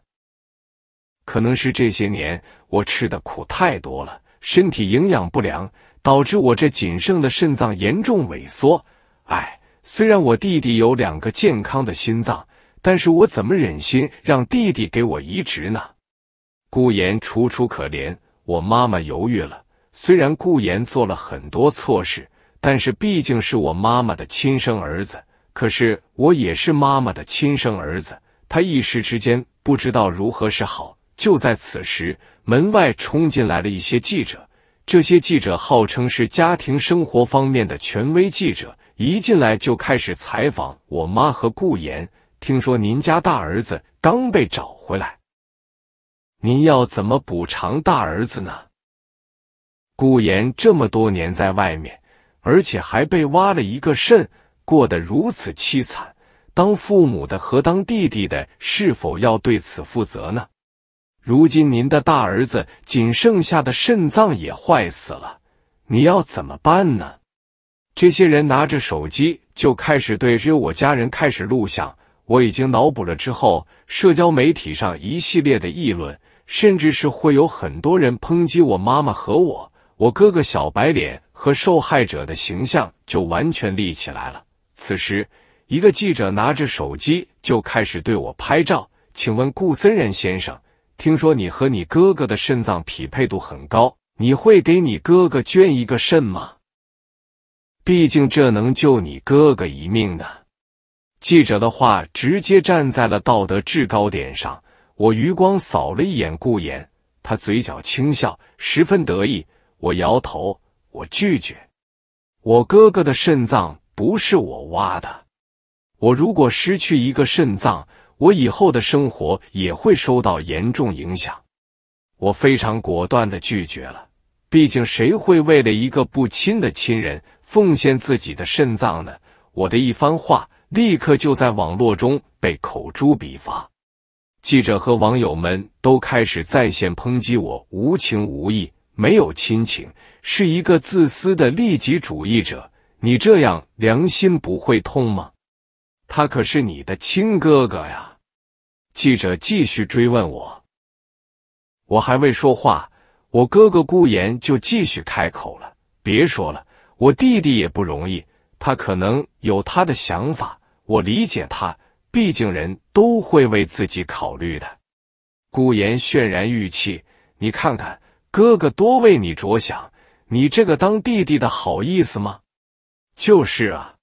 可能是这些年我吃的苦太多了，身体营养不良，导致我这仅剩的肾脏严重萎缩。哎，虽然我弟弟有两个健康的心脏，但是我怎么忍心让弟弟给我移植呢？顾言楚楚可怜，我妈妈犹豫了。虽然顾言做了很多错事，但是毕竟是我妈妈的亲生儿子。可是我也是妈妈的亲生儿子，她一时之间不知道如何是好。就在此时，门外冲进来了一些记者。这些记者号称是家庭生活方面的权威记者，一进来就开始采访我妈和顾妍。听说您家大儿子刚被找回来，您要怎么补偿大儿子呢？顾妍这么多年在外面，而且还被挖了一个肾，过得如此凄惨，当父母的和当弟弟的是否要对此负责呢？如今您的大儿子仅剩下的肾脏也坏死了，你要怎么办呢？这些人拿着手机就开始对只有我家人开始录像。我已经脑补了之后，社交媒体上一系列的议论，甚至是会有很多人抨击我妈妈和我，我哥哥小白脸和受害者的形象就完全立起来了。此时，一个记者拿着手机就开始对我拍照。请问顾森然先生？听说你和你哥哥的肾脏匹配度很高，你会给你哥哥捐一个肾吗？毕竟这能救你哥哥一命呢。记者的话直接站在了道德制高点上，我余光扫了一眼顾言，他嘴角轻笑，十分得意。我摇头，我拒绝。我哥哥的肾脏不是我挖的，我如果失去一个肾脏。我以后的生活也会受到严重影响，我非常果断的拒绝了。毕竟谁会为了一个不亲的亲人奉献自己的肾脏呢？我的一番话立刻就在网络中被口诛笔伐，记者和网友们都开始在线抨击我无情无义，没有亲情，是一个自私的利己主义者。你这样良心不会痛吗？他可是你的亲哥哥呀！记者继续追问我，我还未说话，我哥哥顾言就继续开口了：“别说了，我弟弟也不容易，他可能有他的想法，我理解他，毕竟人都会为自己考虑的。”顾言渲然欲泣：“你看看，哥哥多为你着想，你这个当弟弟的好意思吗？”“就是啊。”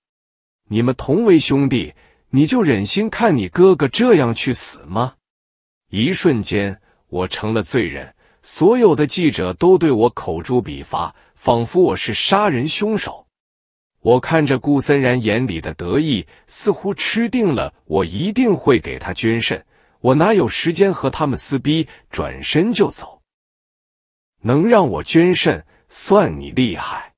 你们同为兄弟，你就忍心看你哥哥这样去死吗？一瞬间，我成了罪人。所有的记者都对我口诛笔伐，仿佛我是杀人凶手。我看着顾森然眼里的得意，似乎吃定了我一定会给他捐肾。我哪有时间和他们撕逼？转身就走。能让我捐肾，算你厉害。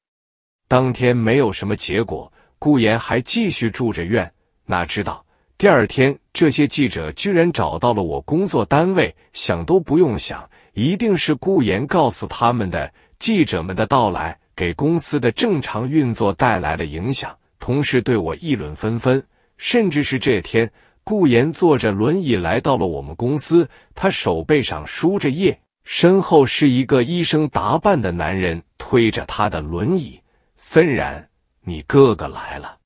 当天没有什么结果。顾妍还继续住着院，哪知道第二天，这些记者居然找到了我工作单位。想都不用想，一定是顾妍告诉他们的。记者们的到来给公司的正常运作带来了影响，同事对我议论纷纷。甚至是这天，顾妍坐着轮椅来到了我们公司，他手背上输着液，身后是一个医生打扮的男人推着他的轮椅，森然。你哥哥来了，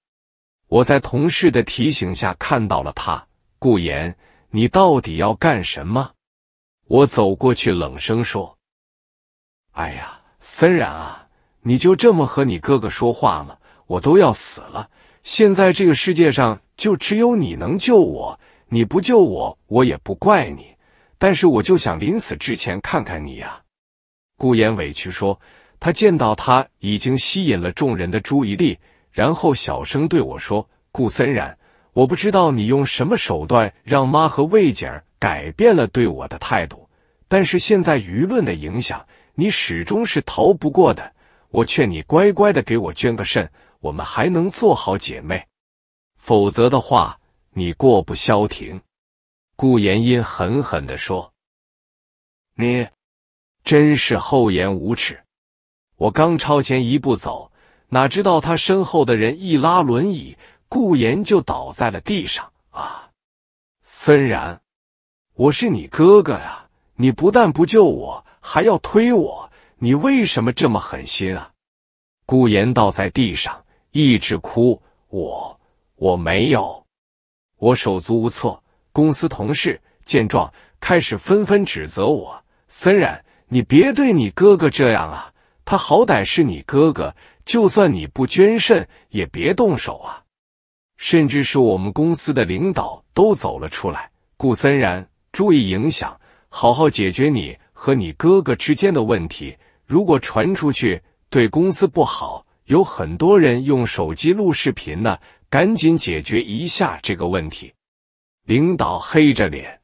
我在同事的提醒下看到了他。顾言，你到底要干什么？我走过去，冷声说：“哎呀，森然啊，你就这么和你哥哥说话吗？我都要死了，现在这个世界上就只有你能救我，你不救我，我也不怪你，但是我就想临死之前看看你呀。”顾言委屈说。他见到他已经吸引了众人的注意力，然后小声对我说：“顾森然，我不知道你用什么手段让妈和魏姐儿改变了对我的态度，但是现在舆论的影响，你始终是逃不过的。我劝你乖乖的给我捐个肾，我们还能做好姐妹；否则的话，你过不消停。”顾延音狠狠的说：“你真是厚颜无耻！”我刚超前一步走，哪知道他身后的人一拉轮椅，顾言就倒在了地上。啊！森然，我是你哥哥呀！你不但不救我，还要推我，你为什么这么狠心啊？顾言倒在地上，一直哭。我我没有，我手足无措。公司同事见状，开始纷纷指责我。森然，你别对你哥哥这样啊！他好歹是你哥哥，就算你不捐肾，也别动手啊！甚至是我们公司的领导都走了出来，顾森然，注意影响，好好解决你和你哥哥之间的问题。如果传出去，对公司不好。有很多人用手机录视频呢，赶紧解决一下这个问题。领导黑着脸。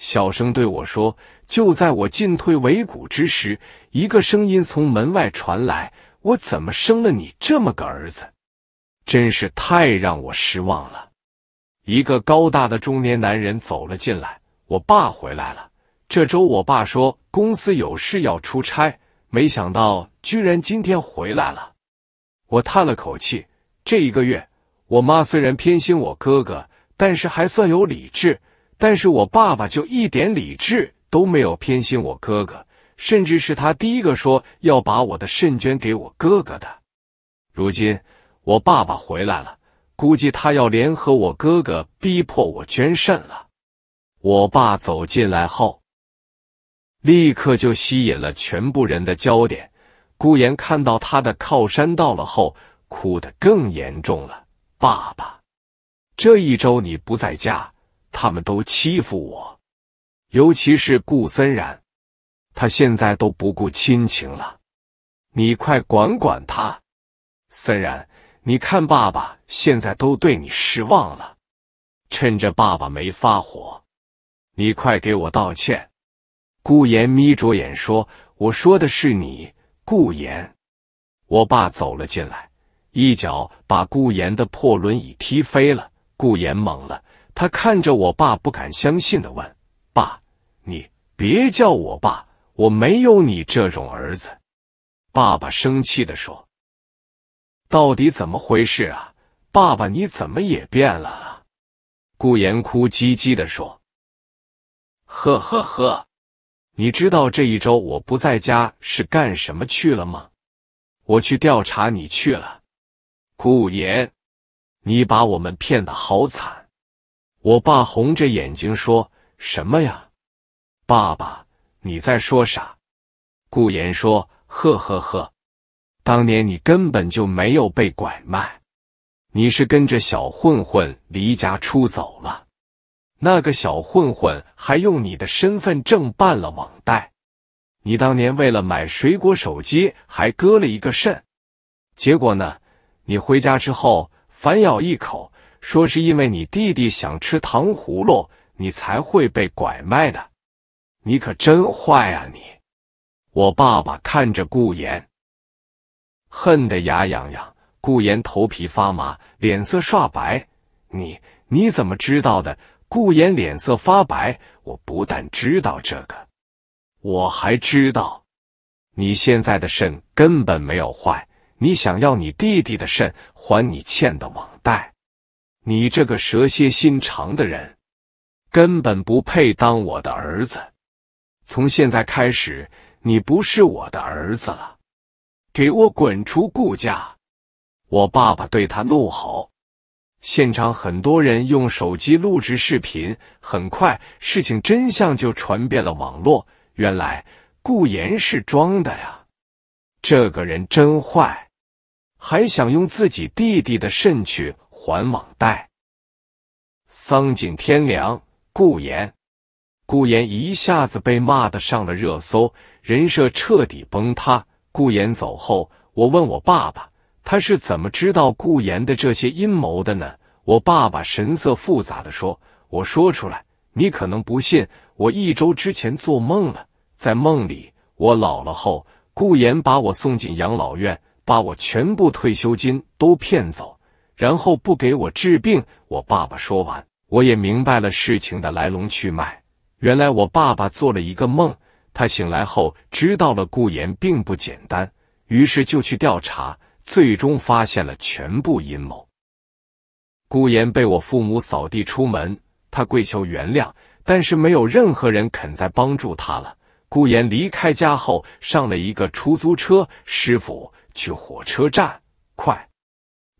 小声对我说：“就在我进退维谷之时，一个声音从门外传来。我怎么生了你这么个儿子，真是太让我失望了。”一个高大的中年男人走了进来。我爸回来了。这周我爸说公司有事要出差，没想到居然今天回来了。我叹了口气。这一个月，我妈虽然偏心我哥哥，但是还算有理智。但是我爸爸就一点理智都没有，偏心我哥哥，甚至是他第一个说要把我的肾捐给我哥哥的。如今我爸爸回来了，估计他要联合我哥哥逼迫我捐肾了。我爸走进来后，立刻就吸引了全部人的焦点。顾言看到他的靠山到了后，哭得更严重了。爸爸，这一周你不在家。他们都欺负我，尤其是顾森然，他现在都不顾亲情了。你快管管他，森然！你看，爸爸现在都对你失望了。趁着爸爸没发火，你快给我道歉。顾言眯着眼说：“我说的是你，顾言。”我爸走了进来，一脚把顾言的破轮椅踢飞了。顾言懵了。他看着我爸，不敢相信的问：“爸，你别叫我爸，我没有你这种儿子。”爸爸生气的说：“到底怎么回事啊？爸爸你怎么也变了？”顾言哭唧唧的说：“呵呵呵，你知道这一周我不在家是干什么去了吗？我去调查你去了。”顾言，你把我们骗的好惨。我爸红着眼睛说：“什么呀，爸爸，你在说啥？”顾言说：“呵呵呵，当年你根本就没有被拐卖，你是跟着小混混离家出走了。那个小混混还用你的身份证办了网贷，你当年为了买水果手机还割了一个肾。结果呢，你回家之后反咬一口。”说是因为你弟弟想吃糖葫芦，你才会被拐卖的。你可真坏啊！你，我爸爸看着顾言，恨得牙痒痒。顾言头皮发麻，脸色刷白。你你怎么知道的？顾言脸色发白。我不但知道这个，我还知道，你现在的肾根本没有坏。你想要你弟弟的肾，还你欠的网贷。你这个蛇蝎心肠的人，根本不配当我的儿子。从现在开始，你不是我的儿子了，给我滚出顾家！我爸爸对他怒吼。现场很多人用手机录制视频，很快事情真相就传遍了网络。原来顾岩是装的呀！这个人真坏，还想用自己弟弟的肾去。还网贷，丧尽天良！顾岩，顾岩一下子被骂的上了热搜，人设彻底崩塌。顾岩走后，我问我爸爸，他是怎么知道顾岩的这些阴谋的呢？我爸爸神色复杂的说：“我说出来，你可能不信。我一周之前做梦了，在梦里，我老了后，顾岩把我送进养老院，把我全部退休金都骗走。”然后不给我治病，我爸爸说完，我也明白了事情的来龙去脉。原来我爸爸做了一个梦，他醒来后知道了顾岩并不简单，于是就去调查，最终发现了全部阴谋。顾岩被我父母扫地出门，他跪求原谅，但是没有任何人肯再帮助他了。顾岩离开家后，上了一个出租车，师傅去火车站，快。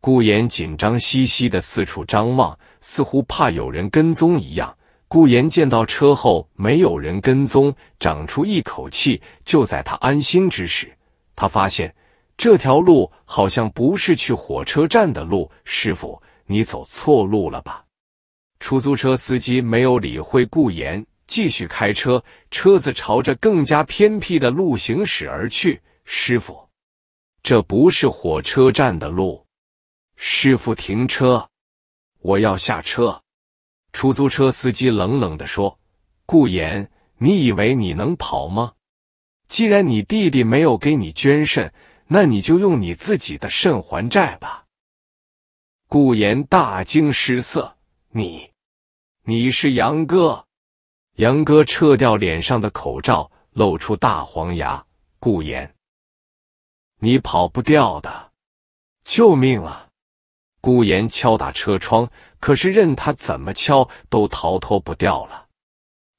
顾岩紧张兮兮的四处张望，似乎怕有人跟踪一样。顾岩见到车后没有人跟踪，长出一口气。就在他安心之时，他发现这条路好像不是去火车站的路。师傅，你走错路了吧？出租车司机没有理会顾岩，继续开车，车子朝着更加偏僻的路行驶而去。师傅，这不是火车站的路。师傅，停车！我要下车。出租车司机冷冷的说：“顾言，你以为你能跑吗？既然你弟弟没有给你捐肾，那你就用你自己的肾还债吧。”顾言大惊失色：“你，你是杨哥？杨哥，撤掉脸上的口罩，露出大黄牙。顾言，你跑不掉的！救命啊！”顾言敲打车窗，可是任他怎么敲，都逃脱不掉了。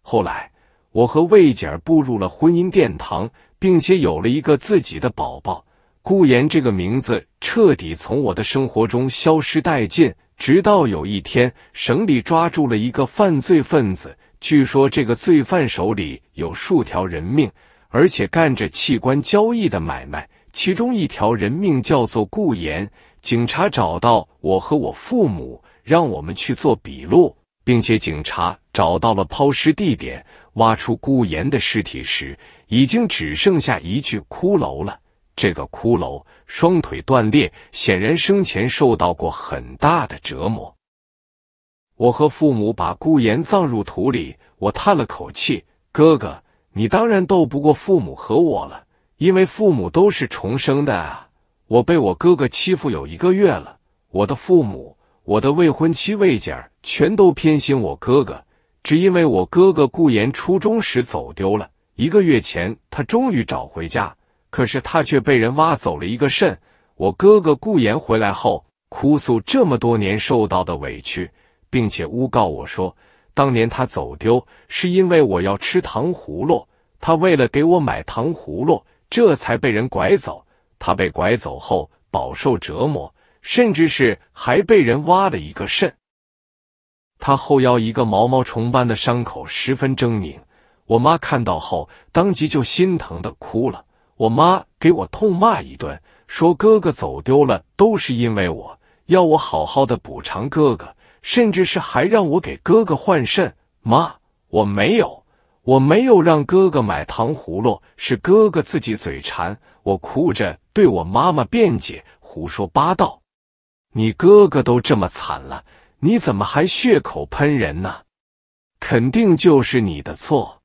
后来，我和魏姐步入了婚姻殿堂，并且有了一个自己的宝宝。顾言这个名字彻底从我的生活中消失殆尽。直到有一天，省里抓住了一个犯罪分子，据说这个罪犯手里有数条人命，而且干着器官交易的买卖。其中一条人命叫做顾言。警察找到我和我父母，让我们去做笔录，并且警察找到了抛尸地点。挖出顾岩的尸体时，已经只剩下一具骷髅了。这个骷髅双腿断裂，显然生前受到过很大的折磨。我和父母把顾岩葬入土里，我叹了口气：“哥哥，你当然斗不过父母和我了，因为父母都是重生的啊。”我被我哥哥欺负有一个月了，我的父母、我的未婚妻魏姐儿全都偏心我哥哥，只因为我哥哥顾言初中时走丢了一个月前，他终于找回家，可是他却被人挖走了一个肾。我哥哥顾言回来后，哭诉这么多年受到的委屈，并且诬告我说，当年他走丢是因为我要吃糖葫芦，他为了给我买糖葫芦，这才被人拐走。他被拐走后饱受折磨，甚至是还被人挖了一个肾。他后腰一个毛毛虫般的伤口十分狰狞。我妈看到后当即就心疼的哭了。我妈给我痛骂一顿，说哥哥走丢了都是因为我，要我好好的补偿哥哥，甚至是还让我给哥哥换肾。妈，我没有，我没有让哥哥买糖葫芦，是哥哥自己嘴馋。我哭着。对我妈妈辩解，胡说八道！你哥哥都这么惨了，你怎么还血口喷人呢？肯定就是你的错！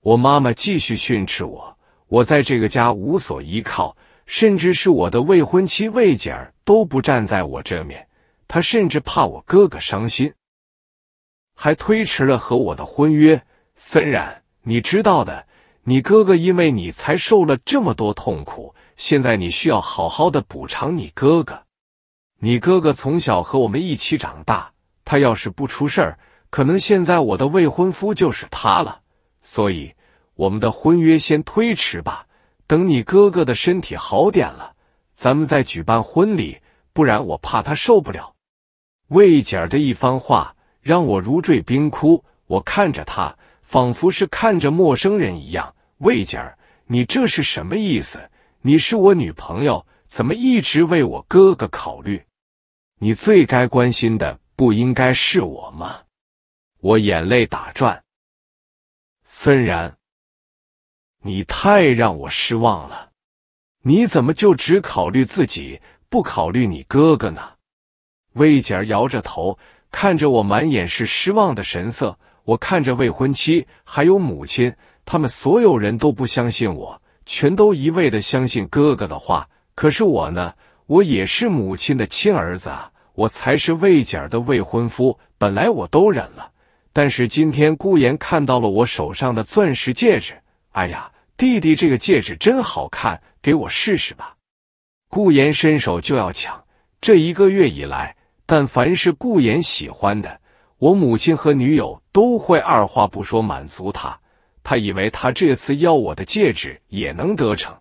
我妈妈继续训斥我，我在这个家无所依靠，甚至是我的未婚妻魏姐儿都不站在我这面，她甚至怕我哥哥伤心，还推迟了和我的婚约。森然，你知道的，你哥哥因为你才受了这么多痛苦。现在你需要好好的补偿你哥哥，你哥哥从小和我们一起长大，他要是不出事儿，可能现在我的未婚夫就是他了。所以我们的婚约先推迟吧，等你哥哥的身体好点了，咱们再举办婚礼，不然我怕他受不了。魏姐儿的一番话让我如坠冰窟，我看着他，仿佛是看着陌生人一样。魏姐儿，你这是什么意思？你是我女朋友，怎么一直为我哥哥考虑？你最该关心的不应该是我吗？我眼泪打转。森然，你太让我失望了！你怎么就只考虑自己，不考虑你哥哥呢？魏姐儿摇着头看着我，满眼是失望的神色。我看着未婚妻，还有母亲，他们所有人都不相信我。全都一味的相信哥哥的话，可是我呢？我也是母亲的亲儿子，我才是魏姐儿的未婚夫。本来我都忍了，但是今天顾言看到了我手上的钻石戒指，哎呀，弟弟这个戒指真好看，给我试试吧。顾言伸手就要抢。这一个月以来，但凡是顾言喜欢的，我母亲和女友都会二话不说满足他。他以为他这次要我的戒指也能得逞，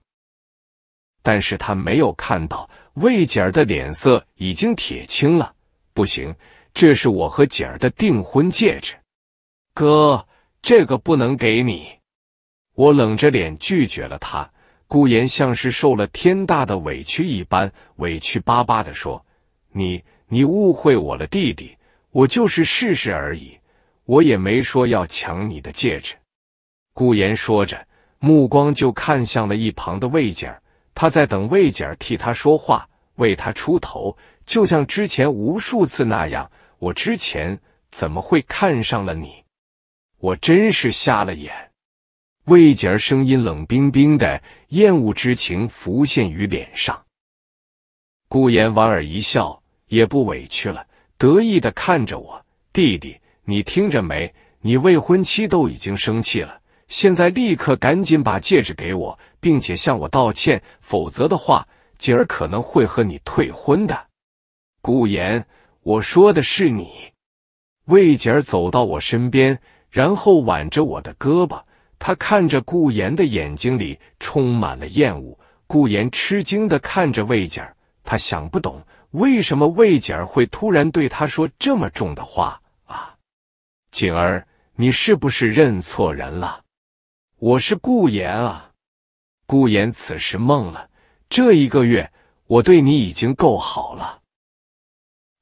但是他没有看到魏姐儿的脸色已经铁青了。不行，这是我和姐儿的订婚戒指，哥，这个不能给你。我冷着脸拒绝了他。顾言像是受了天大的委屈一般，委屈巴巴的说：“你你误会我了，弟弟，我就是试试而已，我也没说要抢你的戒指。”顾言说着，目光就看向了一旁的魏姐儿，他在等魏姐儿替他说话，为他出头，就像之前无数次那样。我之前怎么会看上了你？我真是瞎了眼。魏姐儿声音冷冰冰的，厌恶之情浮现于脸上。顾言莞尔一笑，也不委屈了，得意的看着我弟弟：“你听着没？你未婚妻都已经生气了。”现在立刻赶紧把戒指给我，并且向我道歉，否则的话，景儿可能会和你退婚的。顾言，我说的是你。魏姐儿走到我身边，然后挽着我的胳膊，他看着顾言的眼睛里充满了厌恶。顾言吃惊的看着魏姐儿，他想不懂为什么魏姐儿会突然对他说这么重的话啊？景儿，你是不是认错人了？我是顾言啊，顾言，此时梦了。这一个月，我对你已经够好了。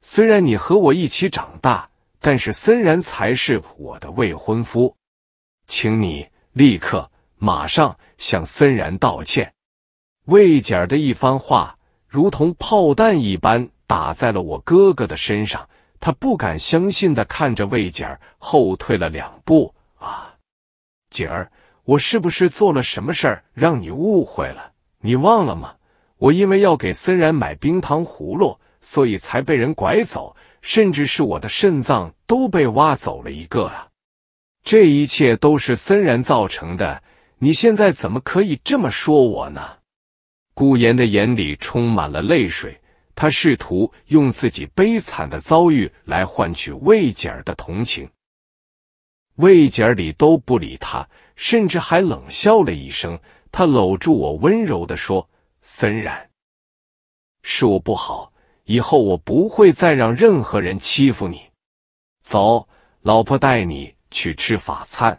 虽然你和我一起长大，但是森然才是我的未婚夫，请你立刻马上向森然道歉。魏姐儿的一番话，如同炮弹一般打在了我哥哥的身上，他不敢相信的看着魏姐儿，后退了两步。啊，姐儿。我是不是做了什么事儿让你误会了？你忘了吗？我因为要给森然买冰糖葫芦，所以才被人拐走，甚至是我的肾脏都被挖走了一个啊！这一切都是森然造成的，你现在怎么可以这么说我呢？顾妍的眼里充满了泪水，他试图用自己悲惨的遭遇来换取魏姐儿的同情，魏姐儿理都不理他。甚至还冷笑了一声，他搂住我，温柔的说：“森然，是我不好，以后我不会再让任何人欺负你。走，老婆，带你去吃法餐。”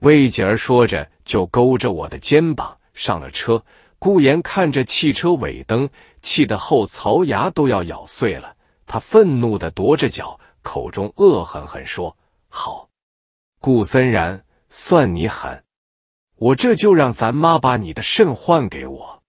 魏姐儿说着就勾着我的肩膀上了车。顾言看着汽车尾灯，气得后槽牙都要咬碎了，他愤怒的跺着脚，口中恶狠狠说：“好，顾森然。”算你狠，我这就让咱妈把你的肾换给我。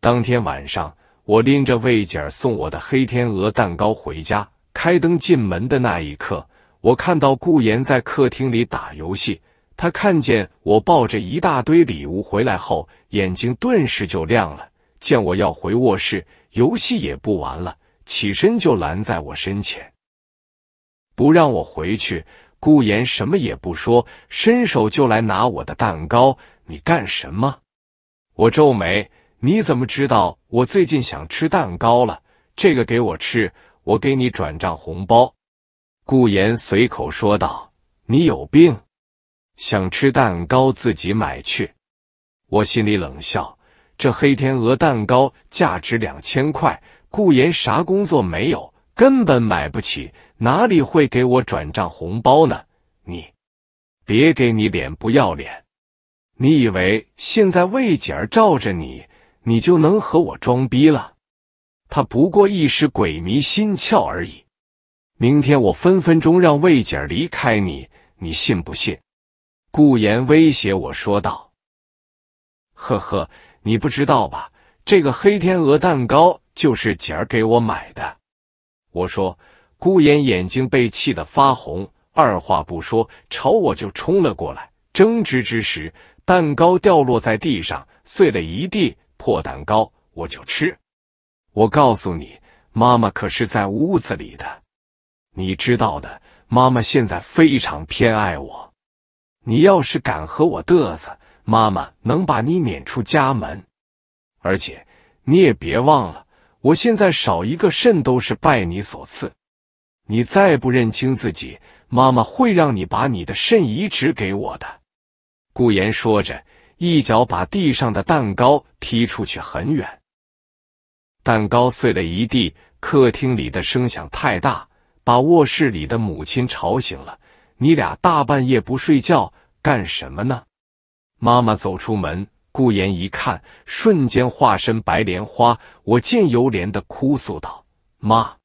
当天晚上，我拎着魏姐送我的黑天鹅蛋糕回家，开灯进门的那一刻，我看到顾妍在客厅里打游戏。她看见我抱着一大堆礼物回来后，眼睛顿时就亮了。见我要回卧室，游戏也不玩了，起身就拦在我身前，不让我回去。顾妍什么也不说，伸手就来拿我的蛋糕。你干什么？我皱眉。你怎么知道我最近想吃蛋糕了？这个给我吃，我给你转账红包。顾妍随口说道：“你有病，想吃蛋糕自己买去。”我心里冷笑，这黑天鹅蛋糕价值两千块，顾妍啥工作没有，根本买不起。哪里会给我转账红包呢？你别给你脸不要脸！你以为现在魏姐儿罩着你，你就能和我装逼了？他不过一时鬼迷心窍而已。明天我分分钟让魏姐儿离开你，你信不信？顾言威胁我说道：“呵呵，你不知道吧？这个黑天鹅蛋糕就是姐儿给我买的。”我说。顾妍眼睛被气得发红，二话不说朝我就冲了过来。争执之时，蛋糕掉落在地上，碎了一地。破蛋糕我就吃。我告诉你，妈妈可是在屋子里的，你知道的。妈妈现在非常偏爱我。你要是敢和我嘚瑟，妈妈能把你撵出家门。而且你也别忘了，我现在少一个肾都是拜你所赐。你再不认清自己，妈妈会让你把你的肾移植给我的。”顾妍说着，一脚把地上的蛋糕踢出去很远，蛋糕碎了一地。客厅里的声响太大，把卧室里的母亲吵醒了。你俩大半夜不睡觉干什么呢？妈妈走出门，顾妍一看，瞬间化身白莲花，我见犹怜的哭诉道：“妈。”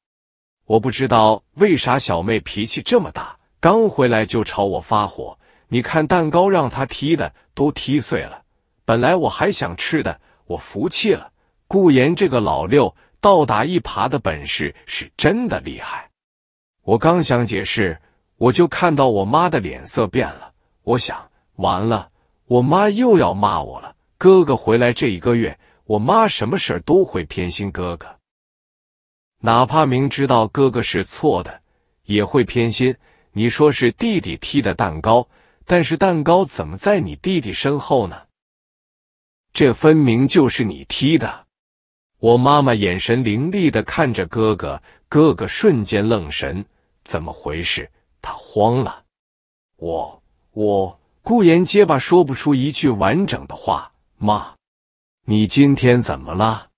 我不知道为啥小妹脾气这么大，刚回来就朝我发火。你看蛋糕让她踢的都踢碎了，本来我还想吃的，我服气了。顾言这个老六，倒打一耙的本事是真的厉害。我刚想解释，我就看到我妈的脸色变了。我想完了，我妈又要骂我了。哥哥回来这一个月，我妈什么事都会偏心哥哥。哪怕明知道哥哥是错的，也会偏心。你说是弟弟踢的蛋糕，但是蛋糕怎么在你弟弟身后呢？这分明就是你踢的！我妈妈眼神凌厉的看着哥哥，哥哥瞬间愣神，怎么回事？他慌了。我我顾言结巴说不出一句完整的话。妈，你今天怎么了？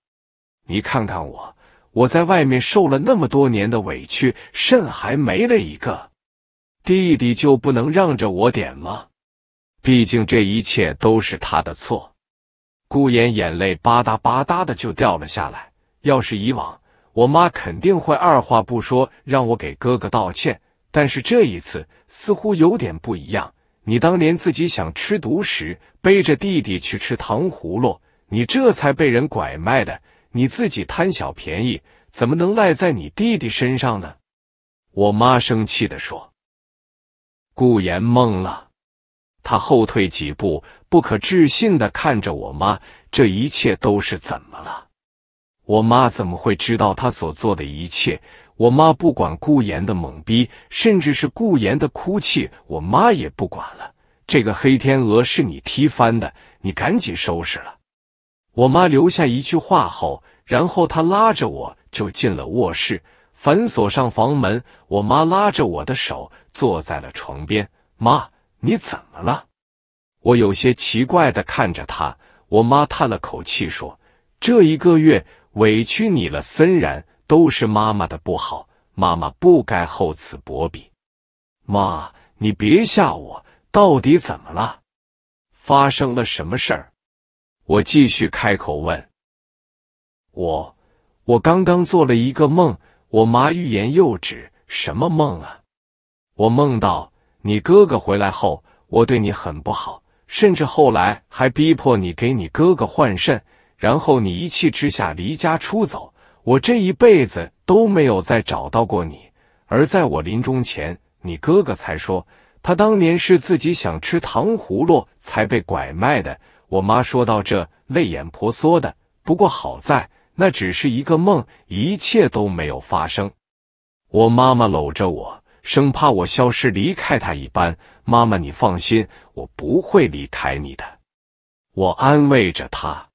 你看看我。我在外面受了那么多年的委屈，肾还没了一个，弟弟就不能让着我点吗？毕竟这一切都是他的错。顾妍眼泪吧嗒吧嗒的就掉了下来。要是以往，我妈肯定会二话不说让我给哥哥道歉。但是这一次似乎有点不一样。你当年自己想吃独食，背着弟弟去吃糖葫芦，你这才被人拐卖的。你自己贪小便宜，怎么能赖在你弟弟身上呢？我妈生气地说。顾言懵了，他后退几步，不可置信地看着我妈。这一切都是怎么了？我妈怎么会知道他所做的一切？我妈不管顾言的懵逼，甚至是顾言的哭泣，我妈也不管了。这个黑天鹅是你踢翻的，你赶紧收拾了。我妈留下一句话后，然后她拉着我就进了卧室，反锁上房门。我妈拉着我的手坐在了床边。妈，你怎么了？我有些奇怪的看着她。我妈叹了口气说：“这一个月委屈你了，森然，都是妈妈的不好，妈妈不该厚此薄彼。”妈，你别吓我，到底怎么了？发生了什么事儿？我继续开口问：“我，我刚刚做了一个梦。”我妈欲言又止：“什么梦啊？”我梦到你哥哥回来后，我对你很不好，甚至后来还逼迫你给你哥哥换肾，然后你一气之下离家出走。我这一辈子都没有再找到过你，而在我临终前，你哥哥才说他当年是自己想吃糖葫芦才被拐卖的。我妈说到这，泪眼婆娑的。不过好在，那只是一个梦，一切都没有发生。我妈妈搂着我，生怕我消失离开她一般。妈妈，你放心，我不会离开你的。我安慰着她。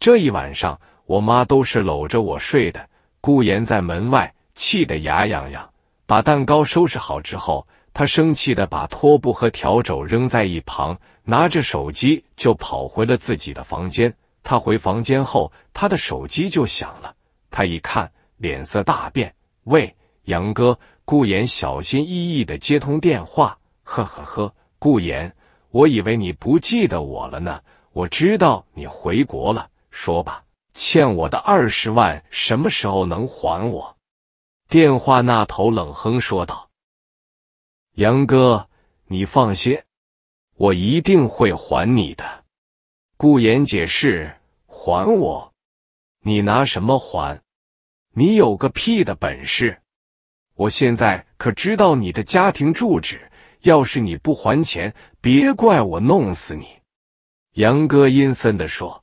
这一晚上，我妈都是搂着我睡的。顾妍在门外气得牙痒痒，把蛋糕收拾好之后，她生气的把拖布和笤帚扔在一旁。拿着手机就跑回了自己的房间。他回房间后，他的手机就响了。他一看，脸色大变。喂，杨哥，顾言小心翼翼的接通电话。呵呵呵，顾言，我以为你不记得我了呢。我知道你回国了。说吧，欠我的二十万什么时候能还我？电话那头冷哼说道：“杨哥，你放心。”我一定会还你的，顾言解释。还我？你拿什么还？你有个屁的本事！我现在可知道你的家庭住址，要是你不还钱，别怪我弄死你！杨哥阴森地说。